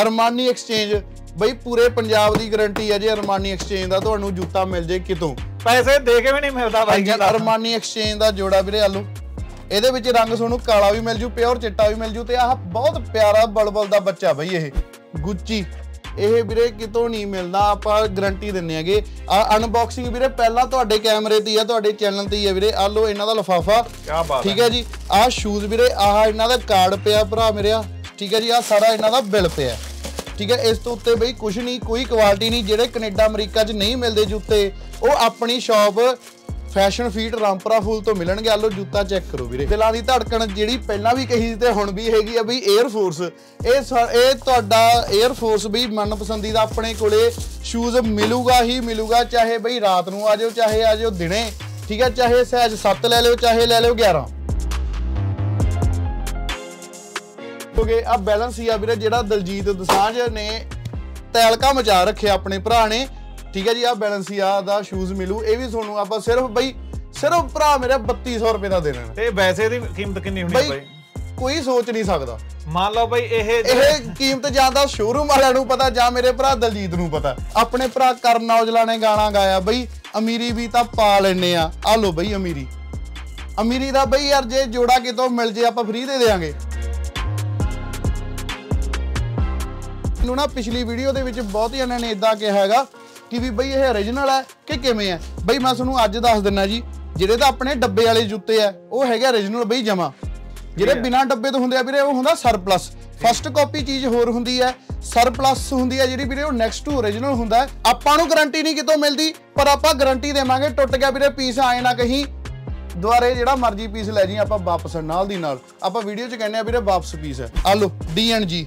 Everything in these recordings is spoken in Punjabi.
ਅਰਮਾਨੀ ਐਕਸਚੇਂਜ ਬਈ ਪੂਰੇ ਪੰਜਾਬ ਦੀ ਗਾਰੰਟੀ ਹੈ ਜੇ ਅਰਮਾਨੀ ਐਕਸਚੇਂਜ ਦਾ ਤੁਹਾਨੂੰ ਜੁੱਤਾ ਮਿਲ ਜੇ ਕਿਤੋਂ ਪੈਸੇ ਦੇ ਕੇ ਵੀ ਨਹੀਂ ਮਿਲਦਾ ਬਾਈ ਜੀ ਅਰਮਾਨੀ ਐਕਸਚੇਂਜ ਦਾ ਜੋੜਾ ਵੀਰੇ ਆਲੂ ਇਹਦੇ ਵਿੱਚ ਰੰਗ ਤੁਹਾਨੂੰ ਕਾਲਾ ਵੀ ਮਿਲ ਜੂ ਪਿਓਰ ਚਿੱਟਾ ਵੀ ਮਿਲ ਜੂ ਤੇ ਆਹ ਬਹੁਤ ਪਿਆਰਾ ਬਲਬਲ ਦਾ ਬੱਚਾ ਬਈ ਇਹ ਗੁੱਚੀ ਇਹ ਵੀਰੇ ਕਿਤੋਂ ਨਹੀਂ ਮਿਲਦਾ ਆਪਾਂ ਗਾਰੰਟੀ ਦਿੰਨੇ ਆਗੇ ਆ ਅਨਬਾਕਸਿੰਗ ਵੀਰੇ ਪਹਿਲਾਂ ਤੁਹਾਡੇ ਕੈਮਰੇ ਤੇ ਹੀ ਆ ਤੁਹਾਡੇ ਚੈਨਲ ਤੇ ਹੀ ਆ ਵੀਰੇ ਆ ਲੋ ਇਹਨਾਂ ਦਾ ਲਫਾਫਾ ਕੀ ਬਾਤ ਠੀਕ ਹੈ ਜੀ ਆਹ ਸ਼ੂਜ਼ ਵੀਰੇ ਆਹ ਇਹਨਾਂ ਦਾ ਕਾਰਡ ਪਿਆ ਭਰਾ ਮੇਰੇ ਆ ਠੀਕ ਹੈ ਜੀ ਆ ਸਾਰਾ ਇਹਨਾਂ ਦਾ ਬਿੱਲ ਪਿਆ ਠੀਕ ਹੈ ਇਸ ਤੋਂ ਉੱਤੇ ਬਈ ਕੁਝ ਨਹੀਂ ਕੋਈ ਕੁਆਲਿਟੀ ਨਹੀਂ ਜਿਹੜੇ ਕੈਨੇਡਾ ਅਮਰੀਕਾ 'ਚ ਨਹੀਂ ਮਿਲਦੇ ਜੁੱਤੇ ਉਹ ਆਪਣੀ shop Fashion Feet Rampura Phul ਤੋਂ ਮਿਲਣਗੇ ਆਲੋ ਜੁੱਤਾ ਚੈੱਕ ਕਰੋ ਵੀਰੇ ਦਿਲਾਂ ਦੀ ਧੜਕਣ ਜਿਹੜੀ ਪਹਿਲਾਂ ਵੀ ਕਹੀ ਤੇ ਹੁਣ ਵੀ ਹੈਗੀ ਆ ਬਈ 에ਅਰ ਫੋਰਸ ਇਹ ਇਹ ਤੁਹਾਡਾ 에ਅਰ ਫੋਰਸ ਵੀ ਮਨਪਸੰਦੀ ਦਾ ਆਪਣੇ ਕੋਲੇ ਸ਼ੂਜ਼ ਮਿਲੂਗਾ ਹੀ ਮਿਲੂਗਾ ਚਾਹੇ ਬਈ ਰਾਤ ਨੂੰ ਆ ਜਾਓ ਚਾਹੇ ਆ ਜਾਓ ਦਿਨੇ ਠੀਕ ਹੈ ਚਾਹੇ ਸਾਈਜ਼ 7 ਲੈ ਲਿਓ ਚਾਹੇ ਲੈ ਲਿਓ 11 ਕਿਉਂਕਿ ਆ ਬੈਲੈਂਸ ਹੀ ਆ ਵੀਰੇ ਜਿਹੜਾ ਦਲਜੀਤ ਦਸਾਂਝ ਨੇ ਤੈਲਕਾ ਮਚਾ ਰੱਖਿਆ ਆਪਣੇ ਭਰਾ ਨੇ ਠੀਕ ਹੈ ਜੀ ਆ ਬੈਲੈਂਸ ਹੀ ਆ ਦਾ ਸ਼ੂਜ਼ ਮਿਲੂ ਇਹ ਵੀ ਤੁਹਾਨੂੰ ਆਪਾਂ ਸਿਰਫ ਬਈ ਸਿਰਫ ਭਰਾ ਮੇਰਾ 3200 ਰੁਪਏ ਦਾ ਦੇਣਾ ਤੇ ਵੈਸੇ ਦੀ ਕੀਮਤ ਕਿੰਨੀ ਹੋਣੀ ਹੈ ਬਈ ਕੋਈ ਸੋਚ ਨਹੀਂ ਸਕਦਾ ਮੰਨ ਲਓ ਬਈ ਇਹ ਇਹ ਕੀਮਤ ਜਾਂਦਾ ਸ਼ੋਰੂਮ ਵਾਲਿਆਂ ਨੂੰ ਪਤਾ ਜਾਂ ਮੇਰੇ ਭਰਾ ਦਲਜੀਤ ਨੂੰ ਪਤਾ ਆਪਣੇ ਭਰਾ ਕਰਨ ਔਜਲਾ ਨੇ ਗਾਣਾ ਗਾਇਆ ਬਈ ਅਮੀਰੀ ਵੀ ਤਾਂ ਪਾ ਲੈਣੇ ਆ ਆ ਲੋ ਬਈ ਅਮੀਰੀ ਅਮੀਰੀ ਦਾ ਬਈ ਯਾਰ ਜੇ ਜੋੜਾ ਕਿਤੋਂ ਮਿਲ ਜੇ ਆਪਾਂ ਫ੍ਰੀ ਦੇ ਦੇਾਂਗੇ ਮੈਨੂੰ ਨਾ ਪਿਛਲੀ ਵੀਡੀਓ ਦੇ ਵਿੱਚ ਬਹੁਤ ਜਣਿਆਂ ਨੇ ਇਦਾਂ ਕਿਹਾ ਹੈਗਾ ਕਿ ਵੀ ਬਈ ਇਹ origignal ਹੈ ਕਿ ਕਿਵੇਂ ਹੈ ਬਈ ਮੈਂ ਤੁਹਾਨੂੰ ਅੱਜ ਦੱਸ ਦਿੰਨਾ ਜੀ ਜਿਹੜੇ ਤਾਂ ਆਪਣੇ ਡੱਬੇ ਵਾਲੇ ਜੁੱਤੇ ਆ ਉਹ ਹੈਗੇ origignal ਬਈ ਜਮਾ ਜਿਹੜੇ ਬਿਨਾ ਡੱਬੇ ਤੋਂ ਹੁੰਦੇ ਆ ਵੀਰੇ ਉਹ ਹੁੰਦਾ ਸਰਪਲਸ ਫਸਟ ਕਾਪੀ ਚੀਜ਼ ਹੋਰ ਹੁੰਦੀ ਹੈ ਸਰਪਲਸ ਹੁੰਦੀ ਹੈ ਜਿਹੜੀ ਵੀਰੇ ਉਹ ਨੈਕਸਟ ਟੂ origignal ਹੁੰਦਾ ਆਪਾਂ ਨੂੰ ਗਾਰੰਟੀ ਨਹੀਂ ਕਿਤੋਂ ਮਿਲਦੀ ਪਰ ਆਪਾਂ ਗਾਰੰਟੀ ਦੇਵਾਂਗੇ ਟੁੱਟ ਗਿਆ ਵੀਰੇ ਪੀਸ ਆਏ ਨਾ ਕਹੀਂ ਦੁਆਰੇ ਜਿਹੜਾ ਮਰਜ਼ੀ ਪੀਸ ਲੈ ਜੀ ਆਪਾਂ ਵਾਪਸ ਨਾਲ ਦੀ ਨਾਲ ਆਪਾਂ ਵੀਡੀਓ 'ਚ ਕਹਿੰਨੇ ਆ ਵੀਰੇ ਵਾਪਸ ਪੀਸ ਹੈ ਆ ਲੋ ਡੀ ਜੀ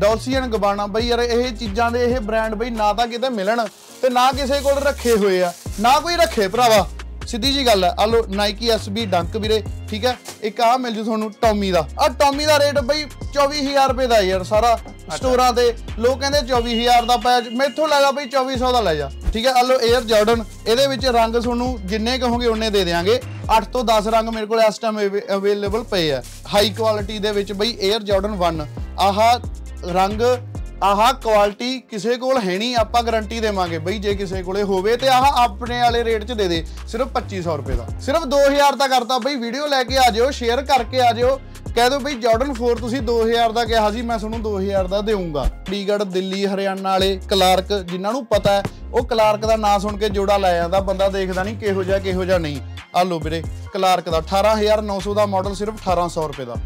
ਡੌਲਸੀਅਨ ਗਵਾਣਾ ਬਈ ਯਾਰ ਇਹ ਚੀਜ਼ਾਂ ਦੇ ਇਹ ਬ੍ਰਾਂਡ ਬਈ ਨਾ ਤਾਂ ਕਿਤੇ ਮਿਲਣ ਤੇ ਨਾ ਕਿਸੇ ਕੋਲ ਰੱਖੇ ਹੋਏ ਆ ਨਾ ਕੋਈ ਰੱਖੇ ਭਰਾਵਾ ਸਿੱਧੀ ਜੀ ਗੱਲ ਆ ਲੋ ਨਾਈਕੀ ਐਸਬੀ ਡੰਕ ਵੀਰੇ ਠੀਕ ਹੈ ਇੱਕ ਆ ਮਿਲ ਜੂ ਤੁਹਾਨੂੰ ਟੌਮੀ ਦਾ ਆ ਟੌਮੀ ਦਾ ਰੇਟ ਬਈ 24000 ਰੁਪਏ ਦਾ ਯਾਰ ਸਾਰਾ ਸਟੋਰਾਂ ਤੇ ਲੋਕ ਕਹਿੰਦੇ 24000 ਦਾ ਪੈ ਮੈਥੋਂ ਲੈ ਜਾ ਬਈ 2400 ਦਾ ਲੈ ਜਾ ਠੀਕ ਹੈ ਆ ਲੋ 에ਅਰ ਜਾਰਡਨ ਇਹਦੇ ਵਿੱਚ ਰੰਗ ਤੁਹਾਨੂੰ ਜਿੰਨੇ ਕਹੋਗੇ ਉਹਨੇ ਦੇ ਦੇਵਾਂਗੇ 8 ਤੋਂ 10 ਰੰਗ ਮੇਰੇ ਕੋਲ ਇਸ ਟਾਈਮ ਅਵੇਲੇਬਲ ਪਏ ਆ ਹਾਈ ਕੁਆਲਿਟੀ ਦੇ ਵਿੱਚ ਬਈ 에ਅਰ ਜਾਰਡਨ 1 ਆਹਾ ਰੰਗ ਆਹ ਕੁਆਲਿਟੀ ਕਿਸੇ ਕੋਲ ਹੈ ਨਹੀਂ ਆਪਾਂ ਗਾਰੰਟੀ ਦੇਵਾਂਗੇ ਬਈ ਜੇ ਕਿਸੇ ਕੋਲੇ ਹੋਵੇ ਤੇ ਆਹ ਆਪਣੇ ਵਾਲੇ ਰੇਟ 'ਚ ਦੇ ਦੇ ਸਿਰਫ 2500 ਰੁਪਏ ਦਾ ਸਿਰਫ 2000 ਦਾ ਕਰਤਾ ਬਈ ਵੀਡੀਓ ਲੈ ਕੇ ਆ ਜਿਓ ਸ਼ੇਅਰ ਕਰਕੇ ਆ ਜਿਓ ਕਹਿ ਦਿਓ ਬਈ ਜਾਰਡਨ 4 ਤੁਸੀਂ 2000 ਦਾ ਕਿਹਾ ਸੀ ਮੈਂ ਤੁਹਾਨੂੰ 2000 ਦਾ ਦੇਵਾਂਗਾ ਡੀਗੜ ਦਿੱਲੀ ਹਰਿਆਣਾ ਵਾਲੇ ਕਲਾਰਕ ਜਿਨ੍ਹਾਂ ਨੂੰ ਪਤਾ ਉਹ ਕਲਾਰਕ ਦਾ ਨਾਂ ਸੁਣ ਕੇ ਜੋੜਾ ਲੈ ਜਾਂਦਾ ਬੰਦਾ ਦੇਖਦਾ ਨਹੀਂ ਕਿਹੋ ਜਿਹਾ ਕਿਹੋ ਜਿਹਾ ਨਹੀਂ ਆ ਲੋ ਵੀਰੇ ਕਲਾਰਕ ਦਾ 18900 ਦਾ ਮਾਡਲ ਸਿਰਫ 1800 ਰੁਪਏ ਦਾ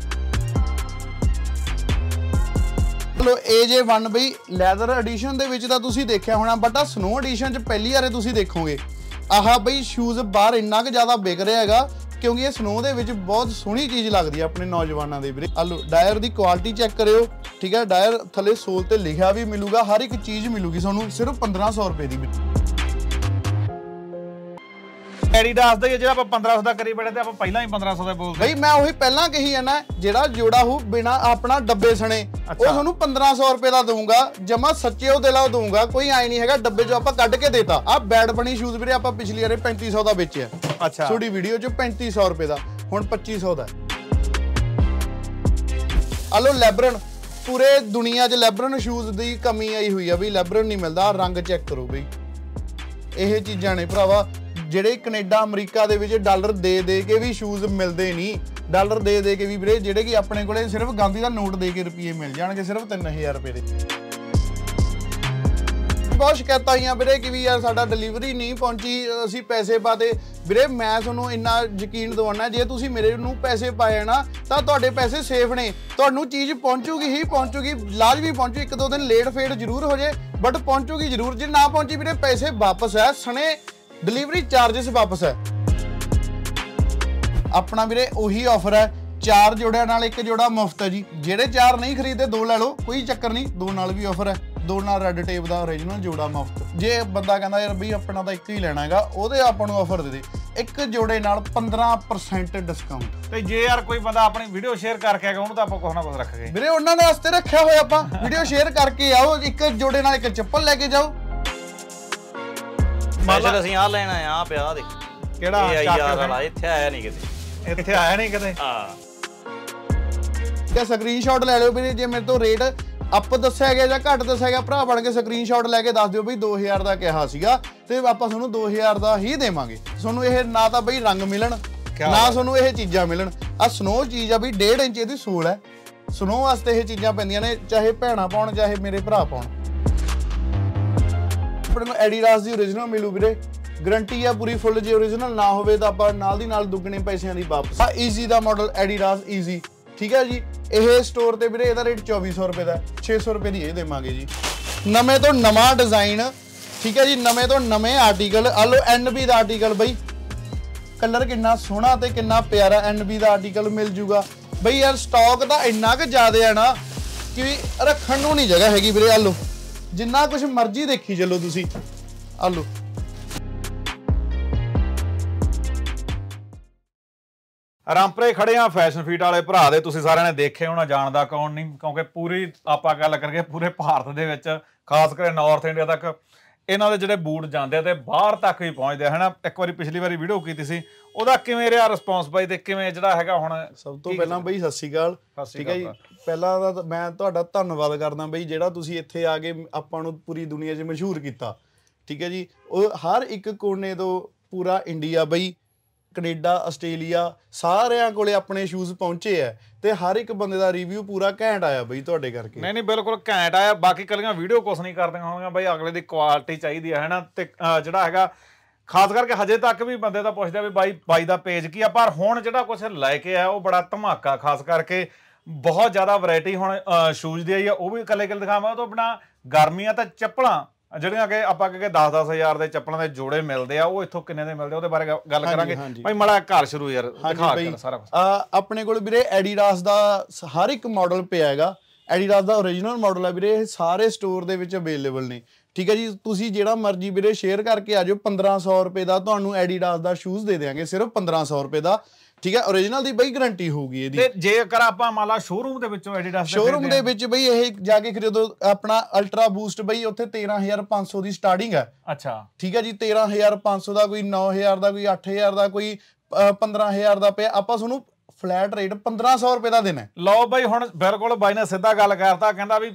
ਲੋ AJ1 ਬਈ ਲੈਦਰ ਐਡੀਸ਼ਨ ਦੇ ਵਿੱਚ ਤਾਂ ਤੁਸੀਂ ਦੇਖਿਆ ਹੋਣਾ ਬਟ ਆ ਸਨੋ ਐਡੀਸ਼ਨ ਚ ਪਹਿਲੀ ਵਾਰੇ ਤੁਸੀਂ ਦੇਖੋਗੇ ਆਹਾ ਬਈ ਸ਼ੂਜ਼ ਬਾਹਰ ਇੰਨਾ ਕਿ ਜ਼ਿਆਦਾ ਵਿਕ ਰਿਹਾ ਹੈਗਾ ਕਿਉਂਕਿ ਇਹ ਸਨੋ ਦੇ ਵਿੱਚ ਬਹੁਤ ਸੋਹਣੀ ਚੀਜ਼ ਲੱਗਦੀ ਹੈ ਆਪਣੇ ਨੌਜਵਾਨਾਂ ਦੇ ਵੀਰੇ ਆਲੋ ਡਾਇਰ ਦੀ ਕੁਆਲਿਟੀ ਚੈੱਕ ਕਰਿਓ ਠੀਕ ਹੈ ਡਾਇਰ ਥੱਲੇ ਸੋਲ ਤੇ ਲਿਖਿਆ ਵੀ ਮਿਲੂਗਾ ਹਰ ਇੱਕ ਚੀਜ਼ ਮਿਲੂਗੀ ਤੁਹਾਨੂੰ ਸਿਰਫ 1500 ਰੁਪਏ ਦੀ ਵਿੱਚ ਐਡੀਡਾਸ ਦਾ ਜਿਹੜਾ ਆਪਾਂ 1500 ਦਾ ਕਰੀ ਬੜੇ ਤੇ ਆਪਾਂ ਪਹਿਲਾਂ ਹੀ 1500 ਦਾ ਬੋਲਦੇ ਬਈ ਮੈਂ ਉਹੀ ਪਹਿਲਾਂ ਕਹੀ ਜਾਣਾ ਜਿਹੜਾ ਜੋੜਾ ਹੋ ਬਿਨਾ ਆਪਣਾ ਡੱਬੇ ਸਣੇ ਉਹ ਤੁਹਾਨੂੰ 1500 ਰੁਪਏ ਦਾ ਦਊਂਗਾ ਜਮਾ ਸੱਚੇ ਉਹ ਦਿਲਾ ਦਊਂਗਾ ਕੋਈ ਆਈ ਨਹੀਂ ਹੈਗਾ ਡੱਬੇ ਜੋ ਆਪਾਂ ਕੱਢ ਕੇ ਦੇਤਾ ਆ ਬੈਡ ਬਣੀ ਸ਼ੂਜ਼ ਵੀਰੇ ਆਪਾਂ ਪਿਛਲੀ ਵਾਰੇ 3500 ਦਾ ਵੇਚਿਆ ਅੱਛਾ ਤੁਹਾਡੀ ਵੀਡੀਓ ਚ 3500 ਰੁਪਏ ਦਾ ਹੁਣ 2500 ਦਾ ਹਲੋ ਲੈਬਰਨ ਪੂਰੇ ਦੁਨੀਆ 'ਚ ਲੈਬਰਨ ਸ਼ੂਜ਼ ਦੀ ਕਮੀ ਆਈ ਹੋਈ ਆ ਵੀ ਲੈਬਰਨ ਨਹੀਂ ਮਿਲਦਾ ਰੰਗ ਚੈੱਕ ਕਰੋ ਬਈ ਇਹ ਚੀਜ਼ਾਂ ਨੇ ਭਰਾਵਾ ਜਿਹੜੇ ਕੈਨੇਡਾ ਅਮਰੀਕਾ ਦੇ ਵਿੱਚ ਡਾਲਰ ਦੇ ਦੇ ਕੇ ਵੀ ਸ਼ੂਜ਼ ਮਿਲਦੇ ਨਹੀਂ ਡਾਲਰ ਦੇ ਦੇ ਕੇ ਵੀ ਵੀਰੇ ਜਿਹੜੇ ਕਿ ਆਪਣੇ ਕੋਲੇ ਸਿਰਫ ਗਾਂਧੀ ਦਾ ਨੋਟ ਦੇ ਕੇ ਰੁਪਏ ਮਿਲ ਜਾਣਗੇ ਸਿਰਫ 3000 ਰੁਪਏ ਦੇ ਬਹੁਤ ਸ਼ਿਕਾਇਤਾਂ ਆਈਆਂ ਵੀਰੇ ਕਿ ਵੀ ਯਾਰ ਸਾਡਾ ਡਿਲੀਵਰੀ ਨਹੀਂ ਪਹੁੰਚੀ ਅਸੀਂ ਪੈਸੇ ਪਾਤੇ ਵੀਰੇ ਮੈਂ ਤੁਹਾਨੂੰ ਇੰਨਾ ਯਕੀਨ ਦਿਵਾਉਣਾ ਜੇ ਤੁਸੀਂ ਮੇਰੇ ਨੂੰ ਪੈਸੇ ਪਾਏ ਨਾ ਤਾਂ ਤੁਹਾਡੇ ਪੈਸੇ ਸੇਫ ਨੇ ਤੁਹਾਨੂੰ ਚੀਜ਼ ਪਹੁੰਚੂਗੀ ਹੀ ਪਹੁੰਚੂਗੀ ਲਾਜ਼ਮੀ ਪਹੁੰਚੂ ਇੱਕ ਦੋ ਦਿਨ ਲੇਟ ਫੇਟ ਜ਼ਰੂਰ ਹੋ ਜੇ ਬਟ ਪਹੁੰਚੂਗੀ ਜ਼ਰੂਰ ਜੇ ਨਾ ਪਹੁੰਚੀ ਵੀਰੇ ਪੈਸੇ ਵਾਪਸ ਹੈ ਸਣੇ ਡਿਲੀਵਰੀ ਚਾਰजेस ਵਾਪਸ ਹੈ ਆਪਣਾ ਵੀਰੇ ਉਹੀ ਆਫਰ ਹੈ ਚਾਰ ਜੋੜਿਆਂ ਨਾਲ ਇੱਕ ਜੋੜਾ ਮੁਫਤ ਹੈ ਜੀ ਜਿਹੜੇ ਚਾਰ ਨਹੀਂ ਖਰੀਦੇ ਦੋ ਲੈ ਲਓ ਕੋਈ ਚੱਕਰ ਨਹੀਂ ਦੋ ਨਾਲ ਵੀ ਆਫਰ ਹੈ ਦੋ ਨਾਲ ਰੈੱਡ ਟੇਪ ਦਾ origignal ਜੋੜਾ ਮੁਫਤ ਜੇ ਬੰਦਾ ਕਹਿੰਦਾ ਯਾਰ ਵੀ ਆਪਣਾ ਤਾਂ ਇੱਕ ਹੀ ਲੈਣਾ ਹੈਗਾ ਉਹਦੇ ਆਪਾਂ ਨੂੰ ਆਫਰ ਦੇ ਦੇ ਇੱਕ ਜੋੜੇ ਨਾਲ 15% ਡਿਸਕਾਊਂਟ ਤੇ ਜੇ ਯਾਰ ਕੋਈ ਬੰਦਾ ਆਪਣੀ ਵੀਡੀਓ ਸ਼ੇਅਰ ਕਰਕੇ ਆਗਾ ਉਹਨੂੰ ਤਾਂ ਆਪਾਂ ਕੁਝ ਨਾ ਕੁਝ ਰੱਖਾਂਗੇ ਵੀਰੇ ਉਹਨਾਂ ਨੇ ਵਾਸਤੇ ਰੱਖਿਆ ਹੋਇਆ ਆਪਾਂ ਵੀਡੀਓ ਸ਼ੇਅਰ ਕਰਕੇ ਆਓ ਇੱਕ ਜੋੜੇ ਨਾਲ ਇੱਕ ਚੱਪਲ ਲੈ ਕੇ ਜਾਓ ਸਪੈਸ਼ਲ ਅਸੀਂ ਆ ਲੈਣਾ ਆ ਪਿਆ ਦੇ ਕਿਹੜਾ ਚਾਕਰ ਵਾਲਾ ਇੱਥੇ ਆਇਆ ਨਹੀਂ ਕਿਤੇ ਇੱਥੇ ਆਇਆ ਨਹੀਂ ਕਿਤੇ ਹਾਂ ਤੇ ਸਕਰੀਨਸ਼ਾਟ ਲੈ ਲਿਓ ਵੀਰੇ ਜੇ ਮੇਰੇ ਤੋਂ ਰੇਟ ਅੱਪ ਦੱਸਿਆ ਗਿਆ ਜਾਂ ਘੱਟ ਦੱਸਿਆ ਗਿਆ ਭਰਾ ਬਣ ਕੇ ਸਕਰੀਨਸ਼ਾਟ ਲੈ ਕੇ ਦੱਸ ਦਿਓ ਵੀ 2000 ਦਾ ਕਿਹਾ ਸੀਗਾ ਤੇ ਆਪਾਂ ਤੁਹਾਨੂੰ 2000 ਦਾ ਹੀ ਦੇਵਾਂਗੇ ਤੁਹਾਨੂੰ ਇਹ ਨਾ ਤਾਂ ਬਈ ਰੰਗ ਮਿਲਣ ਨਾ ਤੁਹਾਨੂੰ ਇਹ ਚੀਜ਼ਾਂ ਮਿਲਣ ਆ ਸਨੋ ਚੀਜ਼ ਆ ਬਈ 1.5 ਇੰਚ ਇਹਦੀ ਸੋਲ ਹੈ ਸਨੋ ਵਾਸਤੇ ਇਹ ਚੀਜ਼ਾਂ ਪੈਂਦੀਆਂ ਨੇ ਚਾਹੇ ਭੈਣਾ ਪਾਉਣ ਚਾਹੇ ਮੇਰੇ ਭਰਾ ਪਾਉਣ ਬਟ ਨੂੰ ਐਡੀਡਾਸ ਦੀ origignal ਮਿਲੂ ਵੀਰੇ ਗਰੰਟੀ ਆ ਪੂਰੀ ਫੁੱਲ ਜੇ origignal ਨਾ ਹੋਵੇ ਤਾਂ ਆਪਾਂ ਨਾਲ ਦੀ ਨਾਲ ਦੁੱਗਣੇ ਪੈਸਿਆਂ ਦੀ ਵਾਪਸ ਆ ਈਜ਼ੀ ਦਾ ਮਾਡਲ ਐਡੀਡਾਸ ਈਜ਼ੀ ਠੀਕ ਹੈ ਜੀ ਇਹ ਸਟੋਰ ਤੇ ਵੀਰੇ ਇਹਦਾ ਰੇਟ 2400 ਰੁਪਏ ਦਾ 600 ਰੁਪਏ ਦੀ ਇਹ ਦੇਵਾਂਗੇ ਜੀ ਨਵੇਂ ਤੋਂ ਨਵਾਂ ਡਿਜ਼ਾਈਨ ਠੀਕ ਹੈ ਜੀ ਨਵੇਂ ਤੋਂ ਨਵੇਂ ਆਰਟੀਕਲ ਆ ਲੋ ਐਨਬੀ ਦਾ ਆਰਟੀਕਲ ਬਈ ਕਲਰ ਕਿੰਨਾ ਸੋਹਣਾ ਤੇ ਕਿੰਨਾ ਪਿਆਰਾ ਐਨਬੀ ਦਾ ਆਰਟੀਕਲ ਮਿਲ ਜੂਗਾ ਬਈ ਯਾਰ ਸਟਾਕ ਤਾਂ ਇੰਨਾ ਕਿ ਜ਼ਿਆਦਾ ਆ ਨਾ ਕਿ ਰੱਖਣ ਨੂੰ ਨਹੀਂ ਜਗ੍ਹਾ ਹੈਗੀ ਵੀਰੇ ਆ ਲੋ ਜਿੰਨਾ ਕੁਝ ਮਰਜ਼ੀ ਦੇਖੀ ਚੱਲੋ ਤੁਸੀਂ ਆ ਲੋ ਰਾਮਪਰੇ ਖੜੇ ਆ ਫੈਸ਼ਨ ਫੀਟ ਵਾਲੇ ਭਰਾ ਦੇ ਤੁਸੀਂ ਸਾਰਿਆਂ ਨੇ ਦੇਖੇ ਹੋਣਾ ਜਾਣਦਾ ਕੌਣ ਨਹੀਂ ਕਿਉਂਕਿ ਪੂਰੀ ਆਪਾਂ ਗੱਲ ਕਰਕੇ ਪੂਰੇ ਭਾਰਤ ਦੇ ਵਿੱਚ ਖਾਸ ਕਰਕੇ ਨਾਰਥ ਇੰਡੀਆ ਤੱਕ ਇਹਨਾਂ ਦੇ ਜਿਹੜੇ ਬੂਟ ਜਾਂਦੇ ਤੇ ਬਾਹਰ ਤੱਕ ਵੀ ਪਹੁੰਚਦੇ ਹਨਾ ਇੱਕ ਵਾਰੀ ਪਿਛਲੀ ਵਾਰੀ ਵੀਡੀਓ ਕੀਤੀ ਸੀ ਉਹਦਾ ਕਿਵੇਂ ਰਿਹਾ ਰਿਸਪੌਂਸ ਬਾਈ ਤੇ ਕਿਵੇਂ ਜਿਹੜਾ ਹੈਗਾ ਹੁਣ ਸਭ ਤੋਂ ਪਹਿਲਾਂ ਬਈ ਸਤਿ ਸ਼੍ਰੀ ਅਕਾਲ ਠੀਕ ਹੈ ਜੀ ਪਹਿਲਾਂ ਤਾਂ ਮੈਂ ਤੁਹਾਡਾ ਧੰਨਵਾਦ ਕਰਦਾ ਬਈ ਜਿਹੜਾ ਤੁਸੀਂ ਇੱਥੇ ਆ ਕੇ ਆਪਾਂ ਨੂੰ ਪੂਰੀ ਦੁਨੀਆ 'ਚ ਮਸ਼ਹੂਰ ਕੀਤਾ ਠੀਕ ਹੈ ਜੀ ਉਹ ਹਰ ਇੱਕ ਕੋਨੇ ਤੋਂ ਪੂਰਾ ਇੰਡੀਆ ਬਈ ਕੈਨੇਡਾ ਆਸਟ੍ਰੇਲੀਆ ਸਾਰਿਆਂ ਕੋਲੇ ਆਪਣੇ ਸ਼ੂਜ਼ ਪਹੁੰਚੇ ਆ ਤੇ ਹਰ ਇੱਕ ਬੰਦੇ ਦਾ ਰਿਵਿਊ ਪੂਰਾ ਘੈਂਟ ਆਇਆ ਬਈ ਤੁਹਾਡੇ ਕਰਕੇ ਨਹੀਂ ਨਹੀਂ ਬਿਲਕੁਲ ਘੈਂਟ ਆਇਆ ਬਾਕੀ ਕੱਲੀਆਂ ਵੀਡੀਓ ਕੁਛ ਨਹੀਂ ਕਰਦੀਆਂ ਹੋਣਗੀਆਂ ਬਈ ਅਗਲੇ ਦੀ ਕੁਆਲਿਟੀ ਚਾਹੀਦੀ ਹੈ ਹਨਾ ਤੇ ਜਿਹੜਾ ਹੈਗਾ ਖਾਸ ਕਰਕੇ ਹਜੇ ਤੱਕ ਵੀ ਬੰਦੇ ਤਾਂ ਪੁੱਛਦੇ ਆ ਵੀ ਬਾਈ ਬਾਈ ਦਾ ਪੇਜ ਕੀ ਆ ਪਰ ਹੁਣ ਜਿਹੜਾ ਕੁਝ ਲੈ ਕੇ ਆ ਉਹ ਬੜਾ ਧਮਾਕਾ ਖਾਸ ਕਰਕੇ ਬਹੁਤ ਜ਼ਿਆਦਾ ਵੈਰਾਈਟੀ ਹੁਣ ਸ਼ੂਜ਼ ਦੀ ਆਈ ਆ ਉਹ ਵੀ ਇਕੱਲੇ ਇਕੱਲੇ ਦਿਖਾਵਾਂ ਤੋਂ ਆਪਣਾ ਗਰਮੀਆਂ ਤਾਂ ਚੱਪਲਾਂ ਜਿਹੜੀਆਂ ਕਿ ਆਪਾਂ ਕਹਿੰਦੇ 10 10 ਹਜ਼ਾਰ ਦੇ ਚੱਪਲਾਂ ਦੇ ਜੋੜੇ ਮਿਲਦੇ ਆ ਉਹ ਇੱਥੋਂ ਕਿੰਨੇ ਦੇ ਮਿਲਦੇ ਉਹਦੇ ਬਾਰੇ ਗੱਲ ਕਰਾਂਗੇ ਭਾਈ ਮੜਾ ਘਰ ਸ਼ੁਰੂ ਯਾਰ ਦਿਖਾ ਕੇ ਸਾਰਾ ਕੁਝ ਆਪਣੇ ਕੋਲ ਵੀਰੇ ਐਡੀਡਾਸ ਦਾ ਹਰ ਇੱਕ ਮਾਡਲ ਪਿਆ ਹੈਗਾ ਐਡੀਡਾਸ ਦਾ origignal ਮਾਡਲ ਆ ਵੀਰੇ ਇਹ ਸਾਰੇ ਸਟੋਰ ਦੇ ਵਿੱਚ ਅਵੇਲੇਬਲ ਨੇ ਠੀਕ ਹੈ ਜੀ ਤੁਸੀਂ ਜਿਹੜਾ ਮਰਜ਼ੀ ਵੀਰੇ ਸ਼ੇਅਰ ਕਰਕੇ ਆਜੋ 1500 ਰੁਪਏ ਦਾ ਤੁਹਾਨੂੰ ਐਡੀਡਾਸ ਦਾ ਸ਼ੂਜ਼ ਦੇ ਦੇਵਾਂਗੇ ਸਿਰਫ 1500 ਰੁਪਏ ਦਾ ਠੀਕ ਹੈ origignal ਦੀ ਬਈ ਗਾਰੰਟੀ ਹੋਊਗੀ ਇਹਦੀ ਤੇ ਜੇਕਰ ਆਪਾਂ ਮਾਲਾ ਸ਼ੋਰੂਮ ਦੇ ਵਿੱਚੋਂ ਐਡੀਡਾਸ ਦੇ ਸ਼ੋਰੂਮ ਦੇ ਵਿੱਚ ਬਈ ਇਹ ਜਾ ਕੇ ਖਰੀਦੋ ਆਪਣਾ ਅਲਟਰਾ ਬੂਸਟ ਬਈ ਉੱਥੇ 13500 ਦੀ ਸਟਾਰਟਿੰਗ ਹੈ ਅੱਛਾ ਠੀਕ ਹੈ ਜੀ 13500 ਦਾ ਕੋਈ 9000 ਦਾ ਕੋਈ 8000 ਦਾ ਕੋਈ 15000 ਦਾ ਪਿਆ ਆਪਾਂ ਤੁਹਾਨੂੰ ਫਲੈਟ ਰੇਟ 1500 ਰੁਪਏ ਦਾ ਦੇਣਾ ਲਓ ਬਈ ਹੁਣ ਬਿਲਕੁਲ ਬਾਈ ਨੇ ਸਿੱਧਾ ਗੱਲ ਕਰਤਾ ਕਹਿੰਦਾ ਵੀ